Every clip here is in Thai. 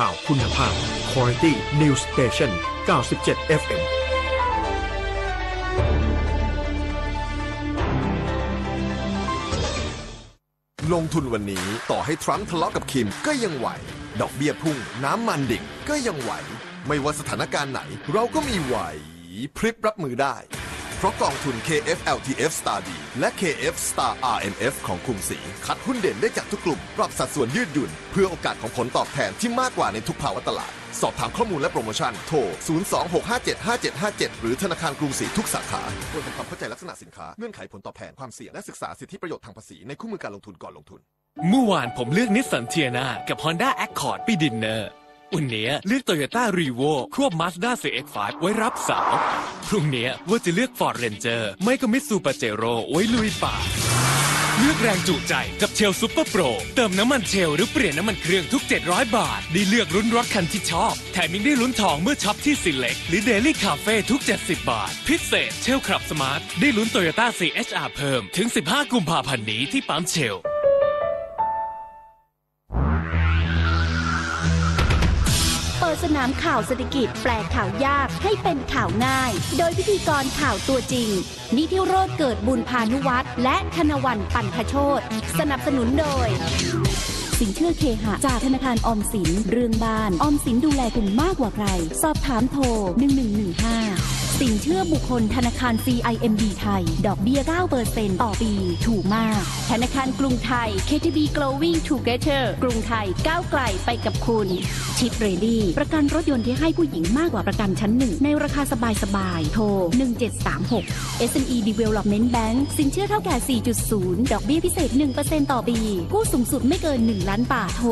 ข่าวคุณภาพ Quality News Station 97 FM ลงทุนวันนี้ต่อให้ทรัมป์ทะเลาะกับคิมก็ยังไหว ดอกเบี้ยพุ่ง น้ำมันดิ่งก็ยังไหว ไม่ว่าสถานการณ์ไหนเราก็มีไหวพริบรับมือได้เพราะกองทุน KFLTF Star D และ KF Star RMF ของกรุงศรีคัดหุ้นเด่นได้จากทุกกลุ่มปรับสัดส่วนยืดหยุ่น เพื่อโอกาสของผลตอบแทน ที่มากกว่าในทุกภาวะตลาด สอบถามข้อมูลและโปรโมชั่นโทร 026575757 หรือธนาคารกรุงศรีทุกสาขาควรทำความเข้าใจลักษณะสินค้า เงื่อนไขผลตอบแทน ความเสี่ยงและศึกษาสิทธิประโยชน์ทางภาษีในคู่มือการลงทุนก่อนลงทุนเมื่อวานผมเลือกนิสสันเทียนากับ Honda Accord ไปดินเนอร์วันนี้เลือกโตโยต้ารีโวควบม Mazda c ซ5ไฟไว้รับสาวพรุ่งนี้ว่าจะเลือก์ดเรนเจอร์ไม่ก็มิ t ซูปาเจโรไว้ลุยป่า เลือกแรงจุใจกับเชลซูเปอร์โปรเติมน้ำมันเชลหรือเปลี่ยนน้ำมันเครื่องทุก 700 บาท ได้เลือกรุ่นรถคันที่ชอบ แถมยังได้ลุ้นทองเมื่อช็อปที่สิเล็ก หรือเดลี่คาเฟ่ทุก 70 บาท พิเศษเชลครับสมาร์ทได้ลุ้น Toyota CHR เพิ่มถึง 15 กุมภาพันธ์นี้ที่ปั๊มเชลสนามข่าวเศรษฐกิจแปลข่าวยากให้เป็นข่าวง่าย โดยพิธีกรข่าวตัวจริง นิธิโรธเกิดบุญพานุวัตรและธนวันปันพโชตสนับสนุนโดย สินเชื่อเคหะ จากธนาคารออมสิน เรื่องบ้าน ออมสินดูแลคุณมากกว่าใคร สอบถามโทร 1115สินเชื่อบุคคล ธนาคาร CIMB ไทย ดอกเบี้ย 9%ต่อปี ถูกมาก ธนาคารกรุงไทย KTB Growing Together กรุงไทยก้าวไกลไปกับคุณ ชิปเรดี้ประกันรถยนต์ที่ให้ผู้หญิงมากกว่าประกันชั้นหนึ่ง ในราคาสบายๆ โทร 1736 SME Development Bank สินเชื่อเท่าแก่ 4.0 ดอกเบี้ยพิเศษ 1%ต่อปี ผู้สูงสุดไม่เกิน 1 ล้านบาท โทร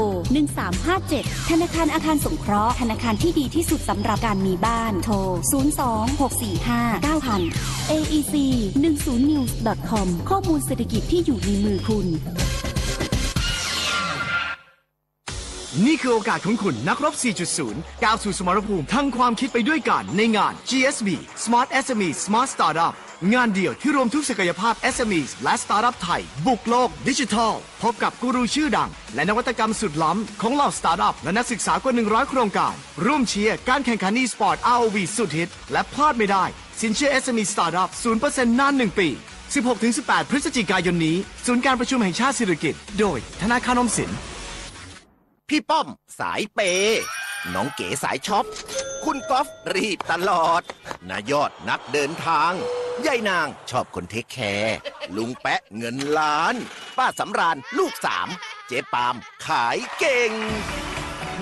1357 ธนาคารอาคารสงเคราะห์ ธนาคารที่ดีที่สุดสำหรับการมีบ้าน โทร 02 6 045 9000 aec 10news.com ข้อมูลเศรษฐกิจที่อยู่ในมือคุณนี่คือโอกาสของคุณนักรบ 4.0ก้าวสู่สมรภูมิทั้งความคิดไปด้วยกันในงาน GSB Smart SME Smart Startup งานเดียวที่รวมทุกศักยภาพ SME และ Startup ไทย บุกโลก ดิจิทัล พบกับกูรูชื่อดัง และนวัตกรรมสุดล้ำ ของเหล่า Startup และนักศึกษากว่า 100 โครงการร่วมเชียร์ การแข่งขันนีสปอร์ต ROV สุดฮิตและพลาดไม่ได้ สินเชื่อ SME Startup 0%นาน 1 ปี 16-18 พฤศจิกายนนี้ศูนย์การประชุมแห่งชาติสิริกิติ์ โดย ธนาคารอมสินพี่ป้อมสายเป น้องเก๋สายช็อปคุณกอล์ฟรีบตลอด นายอดนักเดินทางยายนางชอบคนเทคแคร์ลุงแปะเงินล้าน ป้าสำราญ ลูกสาม เจ๊ปามขายเก่ง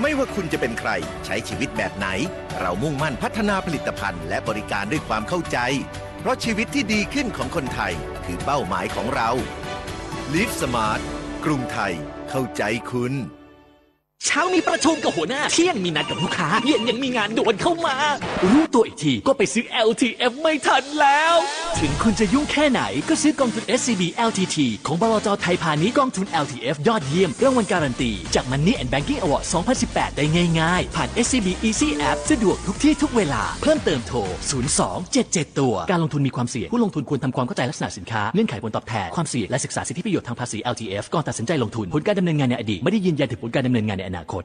ไม่ว่าคุณจะเป็นใครใช้ชีวิตแบบไหน เรามุ่งมั่นพัฒนาผลิตภัณฑ์และบริการด้วยความเข้าใจ เพราะชีวิตที่ดีขึ้นของคนไทยคือเป้าหมายของเรา l i v e Smart กรุงไทย เข้าใจคุณเช้ามีประชุมกับหัวหน้า เที่ยงมีนัดกับลูกค้า เย็นยังมีงานด่วนเข้ามา รู้ตัวอีกทีก็ไปซื้อ LTF ไม่ทันแล้ว ถึงคุณจะยุ่งแค่ไหนก็ซื้อกองทุน SCB LTT ของบลจไทยพาณิชย์กองทุน LTF ยอดเยี่ยมรางวัลการันตี จาก Money and Banking Award 2018 ได้ง่ายๆ ผ่าน SCB Easy App สะดวกทุกที่ทุกเวลาเพิ่มเติมโทร 0277 ตัว การลงทุนมีความเสี่ยงผู้ลงทุนควรทำความเข้าใจลักษณะสินค้าเงื่อนไขผลตอบแทนความเสี่ยงและศึกษาสิทธิประโยชน์ทางภาษี LTF ก่อนตัดสินใจลงทุนผลการดำเนินงานในอดีตไม่ได้ยืนยันถึงผลการดำเนินงานในอนาคต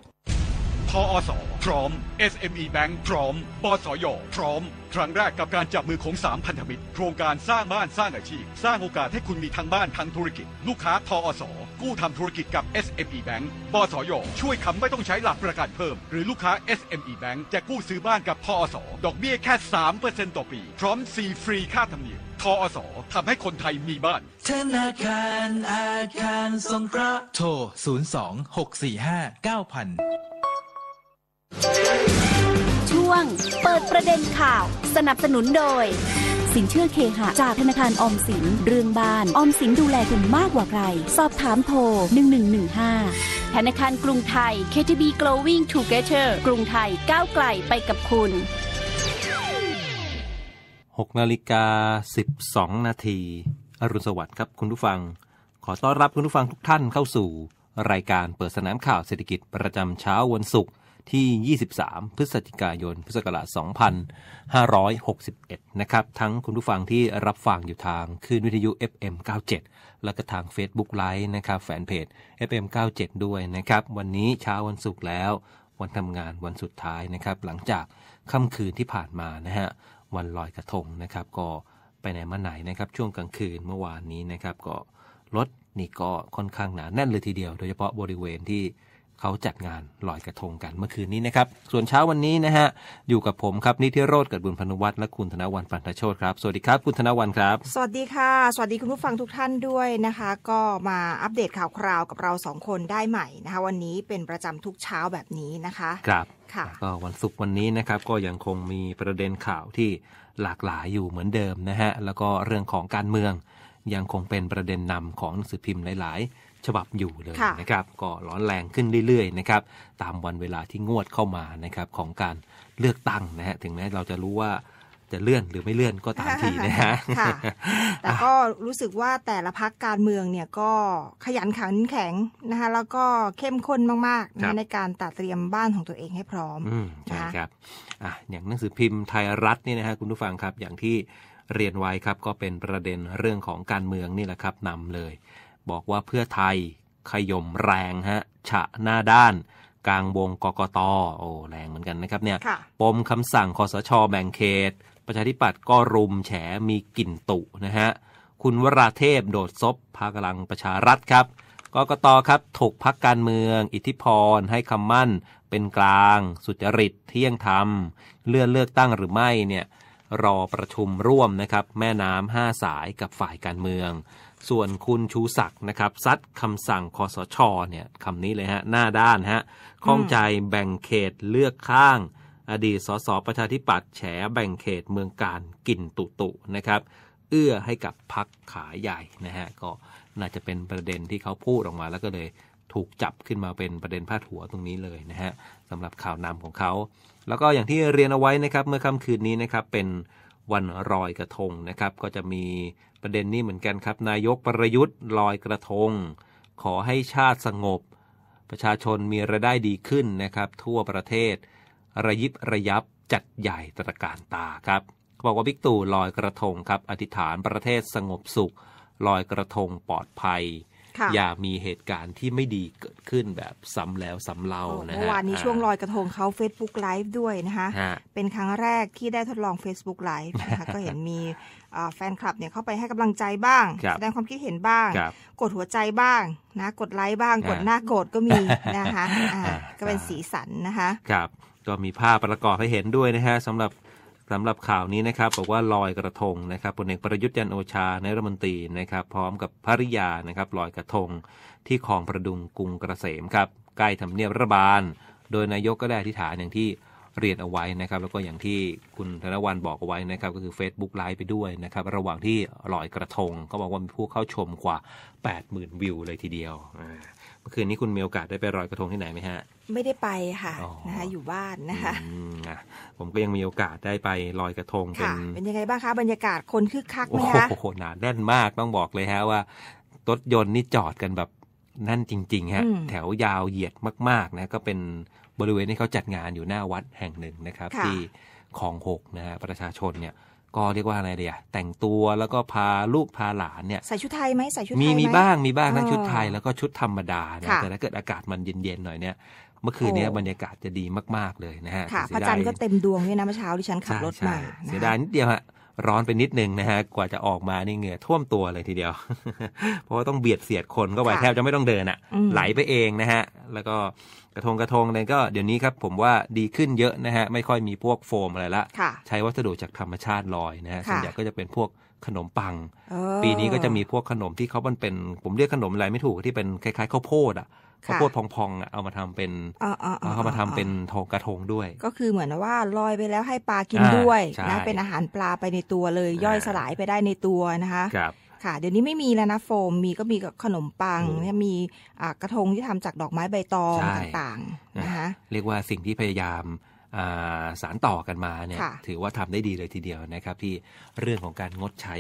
ทอสพร้อม SME Bank พร้อมบสยพร้อมครั้งแรกกับการจับมือของ 3 พันธมิตร โครงการสร้างบ้านสร้างอาชีพ สร้างโอกาสให้คุณมีทั้งบ้านทั้งธุรกิจ ลูกค้าทออสกู้ทำธุรกิจกับ SME Bank บสยช่วยค้ำไม่ต้องใช้หลักประกันเพิ่ม หรือลูกค้า SME Bank จะกู้ซื้อบ้านกับทออสดอกเบี้ยแค่3%ต่อปี พร้อมซีฟรีค่าธรรมเนียมทออสทำให้คนไทยมีบ้านธนาคารอาคารสงเคราะห์โทร0 2 6 4 5 9 0 0 0ช่วง เปิดประเด็นข่าว สนับสนุนโดย สินเชื่อเคหะ จากธนาคารออมสิน เรื่องบ้าน ออมสินดูแลคุณมากกว่าใคร สอบถามโทร 1115ธนาคารกรุงไทย KTB Growing Together กรุงไทยก้าวไกลไปกับคุณ6นาฬิกา12นาทีอรุณสวัสดิ์ครับคุณผู้ฟัง ขอต้อนรับคุณผู้ฟังทุกท่านเข้าสู่ รายการเปิดสนามข่าวเศรษฐกิจประจำเช้าวันศุกร์ที่ 23 พฤศจิกายน พุทธศักราช2561นะครับ ทั้งคุณผู้ฟังที่รับฟังอยู่ทาง คลื่นวิทยุ FM 97แล้วก็ทาง Facebook Live นะครับ แฟนเพจ FM 97ด้วยนะครับ วันนี้เช้าวันศุกร์แล้ว วันทำงานวันสุดท้ายนะครับ หลังจากค่ำคืนที่ผ่านมานะฮะ วันลอยกระทงนะครับ ก็ไปไหนมาไหนนะครับ ช่วงกลางคืนเมื่อวานนี้นะครับ ก็รถนี่ก็ค่อนข้างหนา แน่นเลยทีเดียวโดยเฉพาะบริเวณที่เขาจัดงานลอยกระทงกันเมื่อคืนนี้นะครับ ส่วนเช้าวันนี้นะฮะอยู่กับผมครับ นิติโรธกับบุญพนุวัตรและคุณธนวันปันทโชตครับสวัสดีครับคุณธนวันครับ สวัสดีค่ะ สวัสดีคุณผู้ฟังทุกท่านด้วยนะคะ ก็มาอัปเดตข่าวคราวกับเราสองคนได้ใหม่นะคะวันนี้เป็นประจำทุกเช้าแบบนี้นะคะครับค่ะก็วันศุกร์วันนี้นะครับก็ยังคงมีประเด็นข่าวที่หลากหลายอยู่เหมือนเดิมนะฮะแล้วก็เรื่องของการเมือง ยังคงเป็นประเด็นนำของหนังสือพิมพ์หลายฉบับอยู่เลยนะครับก็ร้อนแรงขึ้นเรื่อยๆนะครับ ตามวันเวลาที่งวดเข้ามานะครับ ของการเลือกตั้งนะฮะถึงแม้เราจะรู้ว่าจะเลื่อนหรือไม่เลื่อนก็ตามทีนะฮะแต่ก็รู้สึกว่าแต่ละพักการเมืองเนี่ยก็ขยันขันแข็งนะคะแล้วก็เข้มข้นมากๆในการตัดเตรียมบ้านของตัวเองให้พร้อมใช่ครับอ่ะอย่างหนังสือพิมพ์ไทยรัฐนี่นะฮะคุณผู้ฟังครับอย่างที่เรียนไว้ครับก็เป็นประเด็นเรื่องของการเมืองนี่แหละครับนำเลยบอกว่าเพื่อไทยขย่มแรงฮะฉะหน้าด้าน กลางวงกกตโอ้แรงเหมือนกันนะครับเนี่ยปมคำสั่งคอสชอแบ่งเขต ประชาธิปัตย์ก็รุมแฉมีกลิ่นตุนะฮะ คุณวราเทพโดดซบ พากลังประชารัฐครับกกตครับถูกพักการเมือง อิทธิพรให้คำมั่นเป็นกลางสุจริตเที่ยงธรรมเลื่อนเลือกตั้งหรือไม่เนี่ยรอประชุมร่วมนะครับ แม่น้ำห้าสายกับฝ่ายการเมืองส่วนคุณชูศักดิ์นะครับซัดคำสั่งคอสช เนี่ยคำนี้เลยฮะหน้าด้านฮะข้องใจแบ่งเขตเลือกข้างอดีตสสประชาธิปัตย์แฉแบ่งเขตเมืองการกินตุตุนะครับ เอื้อให้กับพักขาใหญ่นะฮะก็น่าจะเป็นประเด็นที่เขาพูดออกมา แล้วก็เลยถูกจับขึ้นมาเป็นประเด็นพาดหัวตรงนี้เลยนะฮะสำหรับข่าวนำของเขาแล้วก็อย่างที่เรียนเอาไว้นะครับ เมื่อค่ำคืนนี้นะครับเป็นวันรอยกระทงนะครับก็จะมีประเด็นนี้เหมือนกันครับนายกประยุทธ์ลอยกระทง ขอให้ชาติสงบประชาชนมีรายได้ดีขึ้นนะครับทั่วประเทศ ระยิบระยับจัดใหญ่ตระการตาครับ บอกว่าบิ๊กตู่ลอยกระทงครับอธิษฐานประเทศสงบสุข ลอยกระทงปลอดภัยอย่ามีเหตุการณ์ที่ไม่ดีเกิดขึ้นแบบซ้ำแล้วซ้ำเล่านะฮะเมื่อวานนี้ช่วงลอยกระทงเขา Facebook Live ด้วยนะคะเป็นครั้งแรกที่ได้ทดลอง Facebook Live นะคะก็เห็นมีแฟนคลับเนี่ยเข้าไปให้กำลังใจบ้าง แสดงความคิดเห็นบ้าง กดหัวใจบ้าง นะกดไลค์บ้าง กดหน้าโกรธก็มีนะคะก็เป็นสีสันนะคะครับก็มีภาพประกอบให้เห็นด้วยนะฮะสำหรับสำหรับข่าวนี้นะครับบอกว่าลอยกระทงนะครับพลเอกประยุทธ์จันโอชานายรัฐมนตรีนะครับ พร้อมกับภริยานะครับลอยกระทงที่คลองประดุงกรุงกระเสมครับใกล้ทำเนียบรัฐบาลโดยนายกก็ได้อธิษฐานอย่างที่เรียนเอาไว้นะครับ แล้วก็อย่างที่คุณธนวันบอกเอาไว้นะครับ ก็คือ Facebook ไลฟ์ไปด้วยนะครับ ระหว่างที่ลอยกระทงก็บอกว่ามีผู้เข้าชมกว่า 80,000 วิวเลยทีเดียวเมื่อคืนนี้คุณมีโอกาสได้ไปลอยกระทงที่ไหนไหมฮะไม่ได้ไปค่ะนะคะอยู่บ้านนะคะ ผมก็ยังมีโอกาสได้ไปลอยกระทงเป็นเป็นยังไงบ้างคะ บรรยากาศคนคึกคักไหมคะโอ้โหหนาแน่นมากต้องบอกเลยฮะว่ารถยนต์นี่จอดกันแบบนั่นจริงๆฮะแถวยาวเหยียดมากๆนะก็เป็นบริเวณที่เขาจัดงานอยู่หน้าวัดแห่งหนึ่งนะครับ ที่คลองหกนะฮะประชาชนเนี่ยก็เรียกว่าอะไรเดียแต่งตัวแล้วก็พาลูกพาหลานเนี่ยใส่ชุดไทยไหมใส่ชุดไทยมีมีบ้างมีบ้างทั้งชุดไทย แล้วก็ชุดธรรมดานยแต่ถ้าเกิดอากาศมันเย็นๆหน่อยเนี่ยเมื่อคืนนี้บรรยากาศจะดีมากๆเลยนะฮะค่ะพระจันทร์ก็เต็มดวงนี่ยนะเมื่อเช้าที่ฉันขับรถมาเสียดายนิดเดียวฮะร้อนไปนิดนึงนะฮะ กว่าจะออกมานี่เหงื่อท่วมตัวเลยทีเดียว เพราะว่าต้องเบียดเสียดคนก็ไปแทบจะไม่ต้องเดินอ่ะ ไหลไปเองนะฮะแล้วก็กระทงกระทงเนี่ยก็เดี๋ยวนี้ครับผมว่าดีขึ้นเยอะนะฮะไม่ค่อยมีพวกโฟมอะไรละใช้วัสดุจากธรรมชาติลอยนะฮะส่วนใหญ่ก็จะเป็นพวกขนมปัง ปีนี้ก็จะมีพวกขนมที่เขามันเป็น ผมเรียกขนมอะไรไม่ถูกที่เป็นคล้ายๆข้าวโพดอ่ะข้าวโพดพองๆเอามาทำเป็นเอามาทำเป็นทองกระทงด้วย ก็คือเหมือนว่าลอยไปแล้วให้ปลากินด้วย นะ เป็นอาหารปลาไปในตัวเลยย่อยสลายไปได้ในตัวนะคะค่ะเดี๋ยวนี้ไม่มีแล้วนะโฟมมีก็มีกับขนมปังเนี่ยมีกระทงที่ทำจากดอกไม้ใบตองต่างๆนะคะเรียกว่าสิ่งที่พยายามสารต่อกันมาเนี่ยถือว่าทำได้ดีเลยทีเดียวนะครับ ที่เรื่องของการงดใช้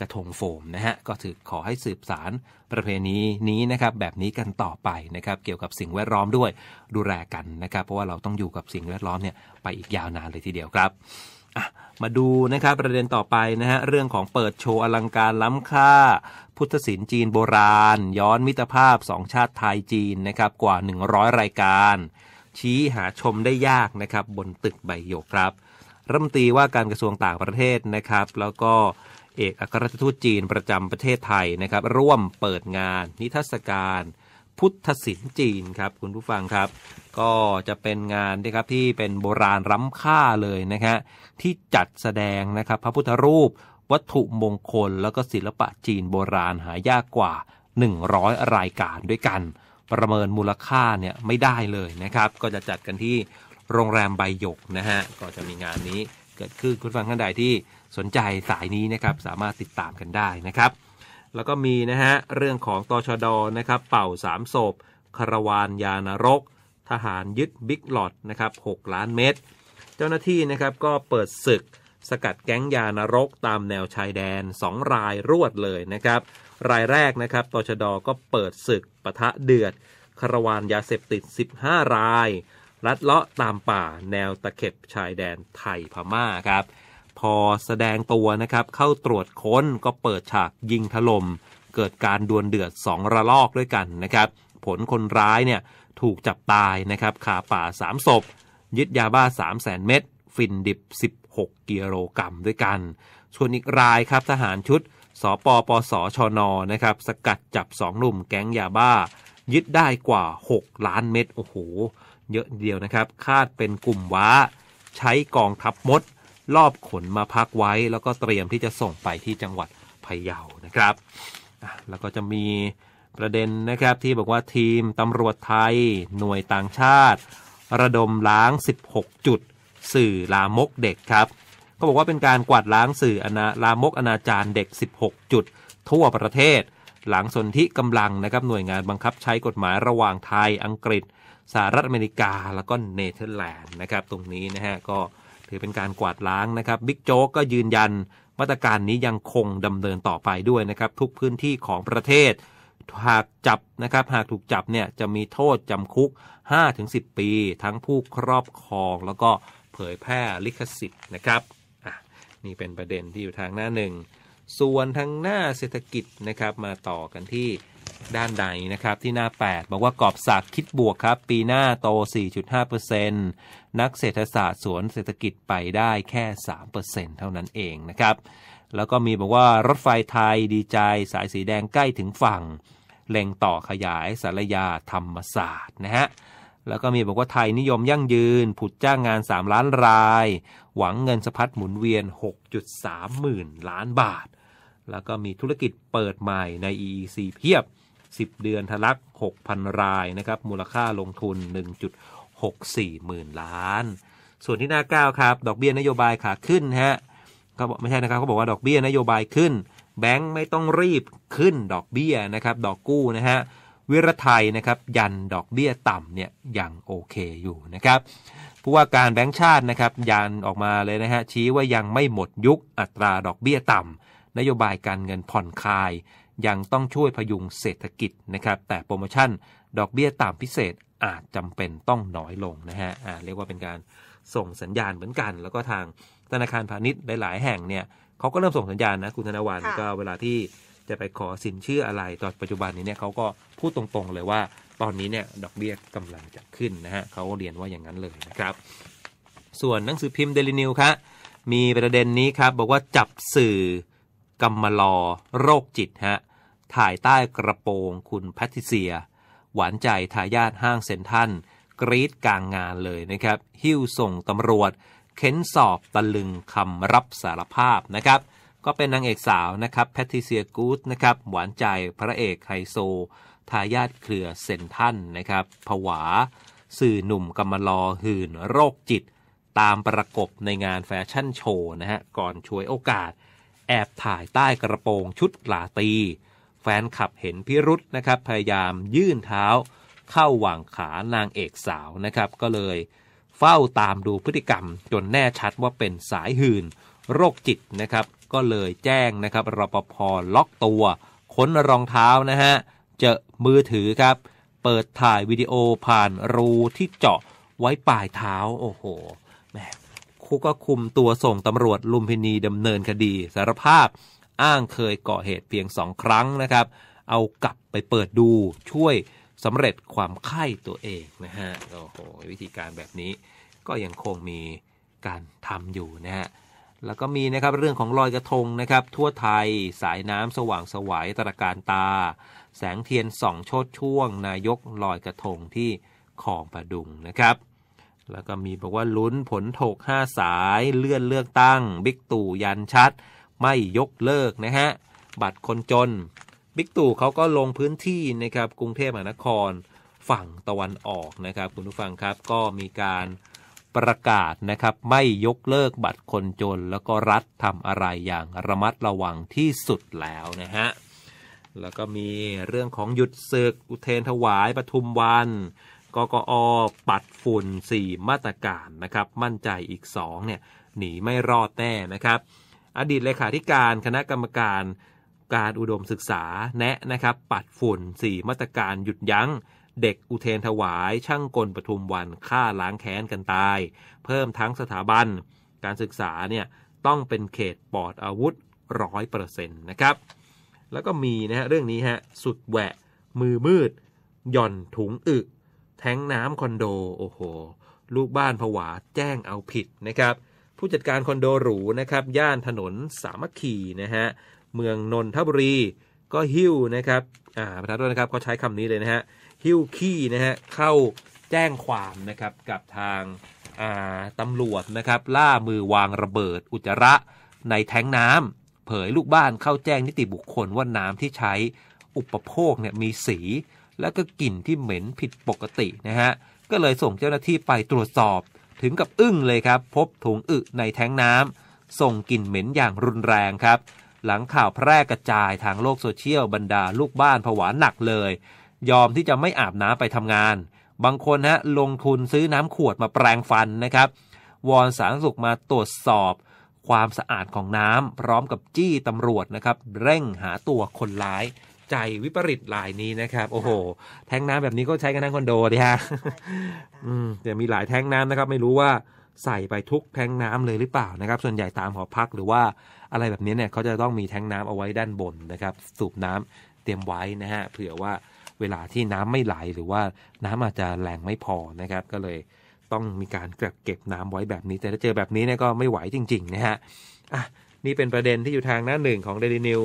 กระทงโฟมนะฮะก็ถือขอให้สืบสารประเพณีนี้นะครับ แบบนี้กันต่อไปนะครับ เกี่ยวกับสิ่งแวดล้อมด้วยดูแลกันนะครับ เพราะว่าเราต้องอยู่กับสิ่งแวดล้อมเนี่ยไปอีกยาวนานเลยทีเดียวครับมาดูนะครับประเด็นต่อไปนะฮะเรื่องของเปิดโชว์อลังการล้ำค่า พุทธศิลป์จีนโบราณ ย้อนมิตรภาพสองชาติไทยจีนนะครับกว่า 100 รายการ ชี้หาชมได้ยากนะครับบนตึกใบหยกครับรัฐมนตรีว่าการกระทรวงต่างประเทศนะครับ แล้วก็เอกอัครราชทูตจีนประจำประเทศไทยนะครับ ร่วมเปิดงานนิทรรศการพุทธศิลป์จีนครับคุณผู้ฟังครับก็จะเป็นงานนะครับที่เป็นโบราณร้ำค่าเลยนะฮะที่จัดแสดงนะครับพระพุทธรูป วัตถุมงคลแล้วก็ศิลปะจีนโบราณหายากกว่า 100 รายการด้วยกันประเมินมูลค่าเนี่ย ไม่ได้เลยนะครับ ก็จะจัดกันที่โรงแรมใบหยกนะฮะ ก็จะมีงานนี้เกิดขึ้นคุณฟังท่านใดที่สนใจสายนี้นะครับสามารถติดตามกันได้นะครับแล้วก็มีนะฮะเรื่องของตชดนะครับเป่าสามศพคารวานยานรก ทหารยึดบิ๊กหลอดนะครับ6ล้านเมตร เจ้าหน้าที่นะครับก็เปิดศึกสกัดแก๊งยานรกตามแนวชายแดน 2 รายรวดเลยนะครับ รายแรกนะครับ ตชดก็เปิดศึกปะทะเดือดคารวานยาเสพติด 15 ราย ลัดเลาะตามป่าแนวตะเข็บชายแดนไทยพม่าครับพอแสดงตัวนะครับ เข้าตรวจค้นก็เปิดฉากยิงถลม่มเกิดการดวลเดือดสองระลอกด้วยกันนะครับ ผลคนร้ายเนี่ยถูกจับตายนะครับ ขาป่าสามศพยึดยาบ้าสามแสนเม็ดฟินดิบ 16 กิโลกรัมด้วยกันส่วนอีกรายครับทหารชุดสปปสชนนะครับสกัดจับสองหนุ่มแก๊งยาบ้ายึดได้กว่า 6 ล้านเม็ดโอ้โหเยอะเดียวนะครับคาดเป็นกลุ่มว้า ใช้กองทัพมดลอบขนมาพักไว้ แล้วก็เตรียมที่จะส่งไปที่จังหวัดพะเยานะครับ แล้วก็จะมีประเด็นนะครับที่บอกว่าทีมตำรวจไทย หน่วยต่างชาติ ระดมล้าง 16 จุด สื่อลามกเด็กครับ ก็บอกว่าเป็นการกวาดล้างสื่ออนาลามกอนาจารเด็ก16 จุด ทั่วประเทศ หลังสนธิกำลังนะครับหน่วยงานบังคับใช้กฎหมายระหว่างไทย อังกฤษ สหรัฐอเมริกา แล้วก็เนเธอร์แลนด์นะครับ ตรงนี้นะฮะก็ถือเป็นการกวาดล้างนะครับบิ๊กโจ๊กก็ยืนยันมาตรการนี้ยังคงดำเนินต่อไปด้วยนะครับ ทุกพื้นที่ของประเทศ หากจับนะครับ หากถูกจับเนี่ยจะมีโทษจำคุก 5-10 ปีทั้งผู้ครอบครองแล้วก็เผยแพร่ลิขสิทธิ์นะครับนี่เป็นประเด็นที่อยู่ทางหน้าหนึ่ง ส่วนทางหน้าเศรษฐกิจนะครับมาต่อกันที่ด้านใดนะครับ ที่หน้า 8 บอกว่ากอบศักคิดบวกครับ ปีหน้าโต 4.5%นักเศรษฐศาสตร์สวนเศรษฐกิจไปได้แค่ 3%เท่านั้นเองนะครับ แล้วก็มีบอกว่ารถไฟไทยดีใจสายสีแดงใกล้ถึงฝั่งแลงต่อขยายสารยาธรรมศาสตร์นะฮะแล้วก็มีบอกว่าไทยนิยมยั่งยืน ผุดจ้างงาน 3 ล้านราย หวังเงินสะพัดหมุนเวียน 6.3 หมื่นล้านบาท แล้วก็มีธุรกิจเปิดใหม่ใน EEC เพียบ10เดือนทะลัก6,000 รายนะครับ มูลค่าลงทุน 1.64หมื่นล้าน ส่วนที่หน้า9ครับดอกเบี้ยนโยบายขาขึ้นฮะเขาบอกไม่ใช่นะครับเขาบอกว่าดอกเบี้ยนโยบายขึ้น แบงค์ไม่ต้องรีบขึ้นดอกเบี้ยนะครับ ดอกกู้นะฮะวิรไทยนะครับยันดอกเบี้ยต่ำเนี่ย ยังโอเคอยู่นะครับผู้ว่าการแบงค์ชาตินะครับยันออกมาเลยนะฮะชี้ว่ายังไม่หมดยุคอัตรา ดอกเบี้ยต่ำนโยบายการเงินผ่อนคลายยังต้องช่วยพยุงเศรษฐกิจนะครับ แต่โปรโมชั่นดอกเบี้ยต่ำพิเศษอาจจำเป็นต้องน้อยลงนะฮะเรียกว่าเป็นการส่งสัญญาณเหมือนกัน แล้วก็ทางธนาคารพาณิชย์หลาย ๆแห่งเนี่ย เขาก็เริ่มส่งสัญญาณนะ คุณธนวันก็เวลาที่จะไปขอสินเชื่ออะไรตอนปัจจุบันนี้เนี่ยเขาก็พูดตรงๆเลยว่าตอนนี้เนี่ยดอกเบี้ยกำลังจะขึ้นนะฮะเขาเรียนว่าอย่างนั้นเลยนะครับ ส่วนหนังสือพิมพ์เดลินิวครับมีประเด็นนี้ครับบอกว่าจับสื่อกรรมลอโรคจิตฮะถ่ายใต้กระโปรงคุณแพทิเซีย หวานใจทายาทห้างเซนทันกรีดกลางงานเลยนะครับหิ้วส่งตำรวจเค้นสอบตะลึงคำรับสารภาพนะครับ ก็เป็นนางเอกสาวนะครับ แพทิเซียกูดนะครับหวานใจพระเอกไฮโซทายาทเครือเซนทันนะครับผวาสื่อหนุ่มกำมลอหื่นโรคจิต ตามประกบในงานแฟชั่นโชว์นะฮะก่อนช่วยโอกาส แอบถ่ายใต้กระโปรงชุดลาตีแฟนขับเห็นพิรุษนะครับพยายามยื่นเท้า เข้าหว่างขานางเอกสาวนะครับ ก็เลยเฝ้าตามดูพฤติกรรมจนแน่ชัดว่าเป็นสายหื่นโรคจิตนะครับก็เลยแจ้งนะครับรปภล็อกตัว ค้นรองเท้านะฮะเจอมือถือครับ เปิดถ่ายวิดีโอผ่านรูที่เจาะไว้ปลายเท้าโอ้โหแมคุก็คุมตัวส่งตำรวจลุมพินี ดำเนินคดีสารภาพอ้างเคยก่อเหตุเพียงสองครั้งนะครับ เอากลับไปเปิดดูช่วยสำเร็จความไข้ตัวเองนะฮะ โอ้โหวิธีการแบบนี้ ก็ยังคงมีการทำอยู่นะฮะ แล้วก็มีนะครับเรื่องของลอยกระทงนะครับทั่วไทยสายน้ำสว่างสวายตระการตา แสงเทียนสองชดช่วง นายกลอยกระทงที่คลองประดุงนะครับ แล้วก็มีบอกว่าลุ้นผลถกห้าสายเลื่อนเลือกตั้ง บิ๊กตู่ยันชัดไม่ยกเลิกนะฮะบัตรคนจนบิ๊กตู่เขาก็ลงพื้นที่นะครับ กรุงเทพมหานครฝั่งตะวันออกนะครับ คุณผู้ฟังครับก็มีการประกาศนะครับ ไม่ยกเลิกบัตรคนจนแล้วก็รัฐทำอะไรอย่างระมัดระวังที่สุดแล้วนะฮะแล้วก็มีเรื่องของหยุดศึก อุเทนถวายปทุมวันกกอปัดฝุ่น4มาตรการนะครับ มั่นใจอีก2เนี่ย หนีไม่รอดแน่นะครับอดีตเลขาธิการคณะกรรมการการอุดมศึกษา แนะนะครับปัดฝุ่น 4มาตรการหยุดยัง้ง เด็กอุเทนถวาย ช่างกลปทุมวันฆ่าล้างแค้นกันตาย เพิ่มทั้งสถาบัน การศึกษาเนี่ยต้องเป็นเขตปลอดอาวุธร้อยเปอร์เซ็นต์นะครับ แล้วก็มีนะฮะเรื่องนี้ฮะสุดแหวะ มือมืด หย่อนถุงอึแทงน้ำคอนโดโอ้โห ลูกบ้านผวาแจ้งเอาผิดนะครับผู้จัดการคอนโดหรูนะครับย่านถนนสามัคคีนะฮะเมืองนนทบุรี ก็หิ้วนะครับ อ่าประธาน้วยนะครับเขาใช้คำนี้เลยนะฮะหิ้วขี้นะฮะเข้าแจ้งความนะครับกับทางอ่าตำรวจนะครับล่ามือวางระเบิดอุจจาระในแท้งน้ำเผยลูกบ้านเข้าแจ้งนิติบุคคลว่าน้ำที่ใช้อุปโภคเนี่ยมีสี และก็กลิ่นที่เหม็นผิดปกตินะฮะก็เลยส่งเจ้าหน้าที่ไปตรวจสอบถึงกับอึ้งเลยครับ พบถุงอึในแท้งน้ำส่งกลิ่นเหม็นอย่างรุนแรงครับ หลังข่าวแพร่กระจายทางโลกโซเชียลบรรดาลูกบ้านผวาหนักเลย ยอมที่จะไม่อาบน้ำไปทำงาน บางคนฮะลงทุนซื้อน้ำขวดมาแปรงฟันนะครับวอนสารสุขมาตรวจสอบความสะอาดของน้ำพร้อมกับจี้ตำรวจนะครับเร่งหาตัวคนร้ายใจวิปริตลายนี้นะครับโอ้โห แท้งน้ำแบบนี้ก็ใช้กันทั้งคอนโดดิฮะอืม๋ยวมีหลายแท้งน้ำนะครับ ไม่รู้ว่าใส่ไปทุกแท้งน้ำเลยหรือเปล่านะครับ ส่วนใหญ่ตามหอพักหรือว่าอะไรแบบนี้เนี่ยเขาจะต้องมีแท้งน้ำเอาไว้ด้านบนนะครับ สูบน้ำเตรียมไว้นะฮะเผื่อว่าเวลาที่น้ำไม่ไหลหรือว่าน้ำอาจจะแรงไม่พอนะครับ ก็เลยต้องมีการเก็บน้ำไว้แบบนี้ แต่ถ้าเจอแบบนี้เนี่ยก็ไม่ไหวจริงๆนะฮะอ่ะนี่เป็นประเด็นที่อยู่ทางหน้าหนึ่งของเดลินิว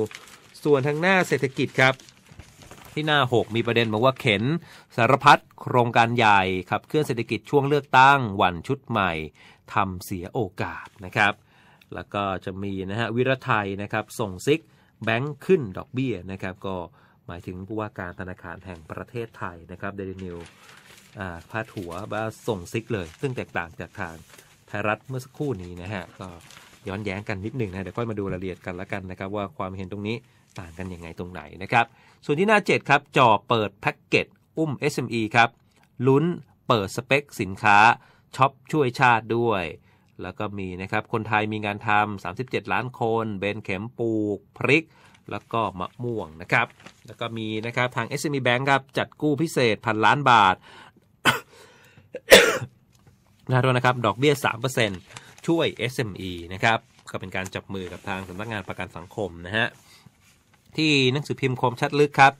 ส่วนทางหน้าเศรษฐกิจครับ ที่หน้า 6 มีประเด็นบอกว่าเข็น สารพัดโครงการใหญ่ครับ เคลื่อนเศรษฐกิจช่วงเลือกตั้งวันชุดใหม่ทำเสียโอกาสนะครับ แล้วก็จะมีนะฮะ วิรไทยนะครับ ส่งซิก แบงค์ขึ้นดอกเบี้ยนะครับ ก็หมายถึงผู้ว่าการธนาคารแห่งประเทศไทยนะครับเดลินิวพาถัวมาส่งซิกเลย ซึ่งแตกต่างจากทางไทยรัฐเมื่อสักครู่นี้นะฮะก็ย้อนแย้งกันนิดหนึ่งนะเดี๋ยวค่อยมาดูรายละเอียดกันละกันนะครับว่าความเห็นตรงนี้ต่างกันยังไงตรงไหนนะครับ ส่วนที่หน้า 7 ครับจอเปิดแพ็กเกจอุ้ม SME ครับ ลุ้นเปิดสเปคสินค้าช็อปช่วยชาติด้วย แล้วก็มีนะครับ คนไทยมีงานทำ37 ล้านคน เบนเข็มปลูก พริก แล้วก็มะม่วงนะครับ แล้วก็มีนะครับ ทาง SME Bank ครับ จัดกู้พิเศษพันล้านบาทนะรับนะครับ ดอกเบี้ย 3%ช่วย SME นะครับ ก็เป็นการจับมือกับทางสำนักงานประกันสังคมนะฮะที่หนังสือพิมพ์คมชัดลึกครับ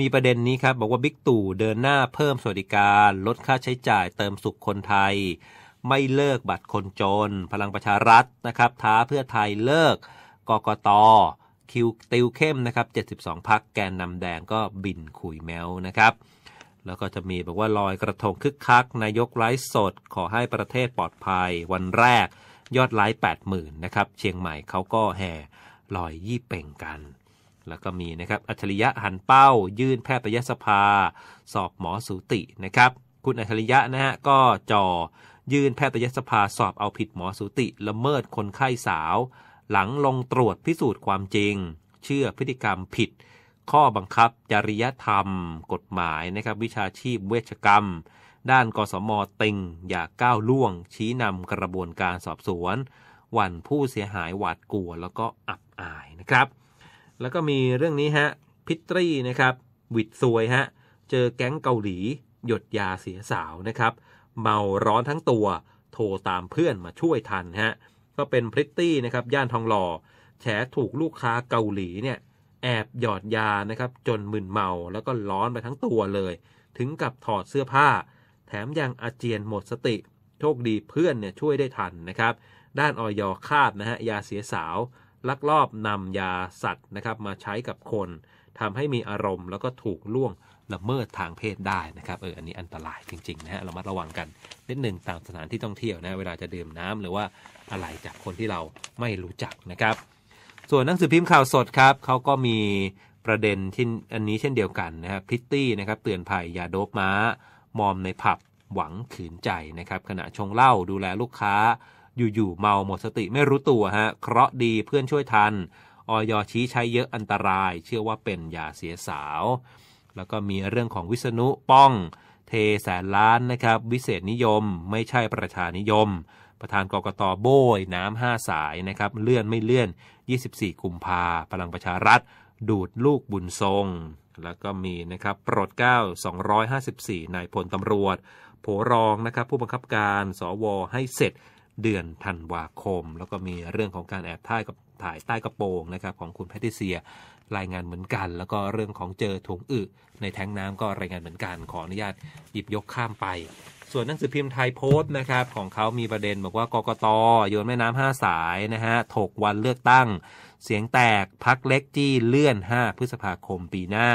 มีประเด็นนี้ครับบอกว่าบิ๊กตู่เดินหน้าเพิ่มสวัสดิการ ลดค่าใช้จ่ายเติมสุขคนไทย ไม่เลิกบัตรคนจน พลังประชารัฐนะครับ ท้าเพื่อไทยเลิกกกตคิวติวเข้มนะครับ72 พักแกนนำแดงก็บินคุยแมวนะครับ แล้วก็จะมีบอกว่าลอยกระทงคึกคักนายกไร้สด ขอให้ประเทศปลอดภัยวันแรกยอดไลฟ์80,000นะครับเชียงใหม่เขาก็แห่ลอยยี่เป่งกันแล้วก็มีนะครับอัจฉริยะหันเป้า ยื่นแพทยสภาสอบหมอสูตินะครับ คุณอัจฉริยะนะฮะก็จ่อยื่นแพทยสภาสอบเอาผิดหมอสูติละเมิดคนไข้สาว หลังลงตรวจพิสูจน์ความจริง เชื่อพฤติกรรมผิด ข้อบังคับจริยธรรม กฎหมายนะครับ วิชาชีพเวชกรรม ด้านกสมติง อย่าก้าวล่วง ชี้นำกระบวนการสอบสวน วันผู้เสียหายหวาดกลัวแล้วก็อับอายนะครับแล้วก็มีเรื่องนี้ฮะพิตรีนะครับ วิดซวยฮะ เจอแก๊งเกาหลี หยดยาเสียสาวนะครับเมาร้อนทั้งตัว โทรตามเพื่อนมาช่วยทันฮะ ก็เป็นพริตตี้นะครับ ย่านทองหล่อแฉถูกลูกค้าเกาหลีเนี่ย แอบหยอดยานะครับ จนมึนเมาแล้วก็ร้อนไปทั้งตัวเลย ถึงกับถอดเสื้อผ้า แถมยังอาเจียนหมดสติ โชคดีเพื่อนเนี่ยช่วยได้ทันนะครับ ด้านออยอคาดนะฮะ ยาเสียสาวลักลอบนำยาสัตว์นะครับมาใช้กับคนทำให้มีอารมณ์แล้วก็ถูกล่วงละเมิดทางเพศได้นะครับ เอออันนี้อันตรายจริงๆนะฮะเรามาระวังกันนิดหนึ่งตามสถานที่ท่องเที่ยวนะเวลาจะดื่มน้ำหรือว่าอะไรจากคนที่เราไม่รู้จักนะครับ ส่วนหนังสือพิมพ์ข่าวสดครับ เขาก็มีประเด็นที่อันนี้เช่นเดียวกันนะครับพิตตี้นะครับเตือนภัยยาโดบม้า มอมในผับหวังขืนใจนะครับ ขณะชงเหล้าดูแลลูกค้าอยู่ๆเมาหมดสติไม่รู้ตัวฮะเคราะดีเพื่อนช่วยทันออยชี้ใช้เยอะอันตรายเชื่อว่าเป็นยาเสียสาว แล้วก็มีเรื่องของวิษณุป้อง เทแสนล้านนะครับ วิเศษนิยมไม่ใช่ประชานิยม ประธานกกต โบย น้ำห้าสายนะครับเลื่อนไม่เลื่อน 24 กุมภาพลังประชารัฐ ดูดลูกบุญทรง แล้วก็มีนะครับโปรดเก้า254นายพลตำรวจโผรองนะครับผู้บังคับการ สวให้เสร็จเดือนธันวาคม แล้วก็มีเรื่องของการแอบถ่ายกับถ่ายใต้กระโปรงนะครับ ของคุณแพทิเซีย รายงานเหมือนกัน แล้วก็เรื่องของเจอถุงอึ ในแท้งน้ำก็รายงานเหมือนกันขออนุญาตหยิบยกข้ามไป ส่วนหนังสือพิมพ์ไทยโพสต์นะครับ ของเขามีประเด็น บอกว่ากกตโยนแม่น้ำห้าสายนะฮะถกวันเลือกตั้ง เสียงแตกพักเล็กจี้เลื่อน 5พฤษภาคมปีหน้า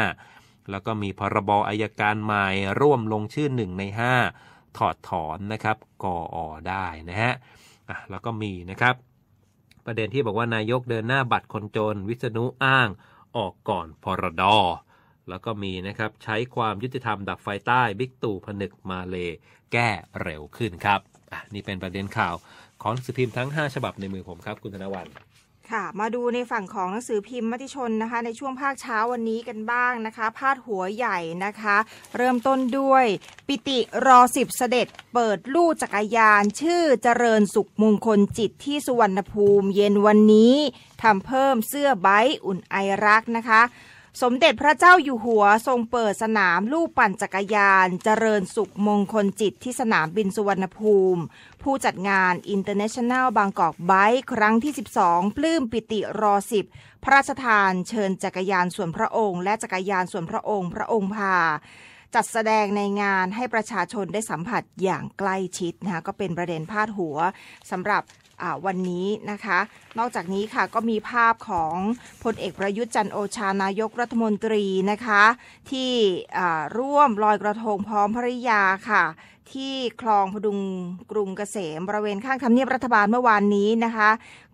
แล้วก็มีพรบอายการใหม่ร่วมลงชื่อหนึ่งใน5ถอดถอนนะครับกออได้นะฮะอ่ะแล้วก็มีนะครับ ประเด็นที่บอกว่านายกเดินหน้าบัตรคนจน วิษณุอ้างออกก่อนพรดอ แล้วก็มีนะครับ ใช้ความยุติธรรมดับไฟใต้บิ๊กตู่ผนึกมาเล แก้เร็วขึ้นครับอ่ะนี่เป็นประเด็นข่าวของสืพิมพ์ทั้ง 5 ฉบับในมือผมครับ คุณธนวัลค่ะ มาดูในฝั่งของหนังสือพิมพ์มติชนนะคะ ในช่วงภาคเช้าวันนี้กันบ้างนะคะ พาดหัวใหญ่นะคะ เริ่มต้นด้วยปิติรอสิบเสด็จเปิดลู่จักรยาน ชื่อเจริญสุขมงคลจิตที่สุวรรณภูมิเย็นวันนี้ทำเพิ่มเสื้อไบอุ่นไอรักนะคะสมเด็จพระเจ้าอยู่หัวทรงเปิดสนามลูกปั่นจักรยาน เจริญสุขมงคลจิตที่สนามบินสุวรรณภูมิ ผู้จัดงาน International Bangkok Bike ครั้งที่ 12ปลื้มปิติรอสิบ พระราชทาน เชิญจักรยานส่วนพระองค์และจักรยานส่วนพระองค์ พระองค์พา จัดแสดงในงานให้ประชาชนได้สัมผัสอย่างใกล้ชิดนะคะก็เป็นประเด็นพาดหัวสำหรับวันนี้นะคะ นอกจากนี้ค่ะก็มีภาพของพลเอกประยุทธ์จันโอชา นายกรัฐมนตรีนะคะ ที่ร่วมลอยกระทงพร้อมภริยาค่ะ ที่คลองพดุงกรุงเกษมบริเวณข้างทำเนียบรัฐบาลเมื่อวานนี้นะคะ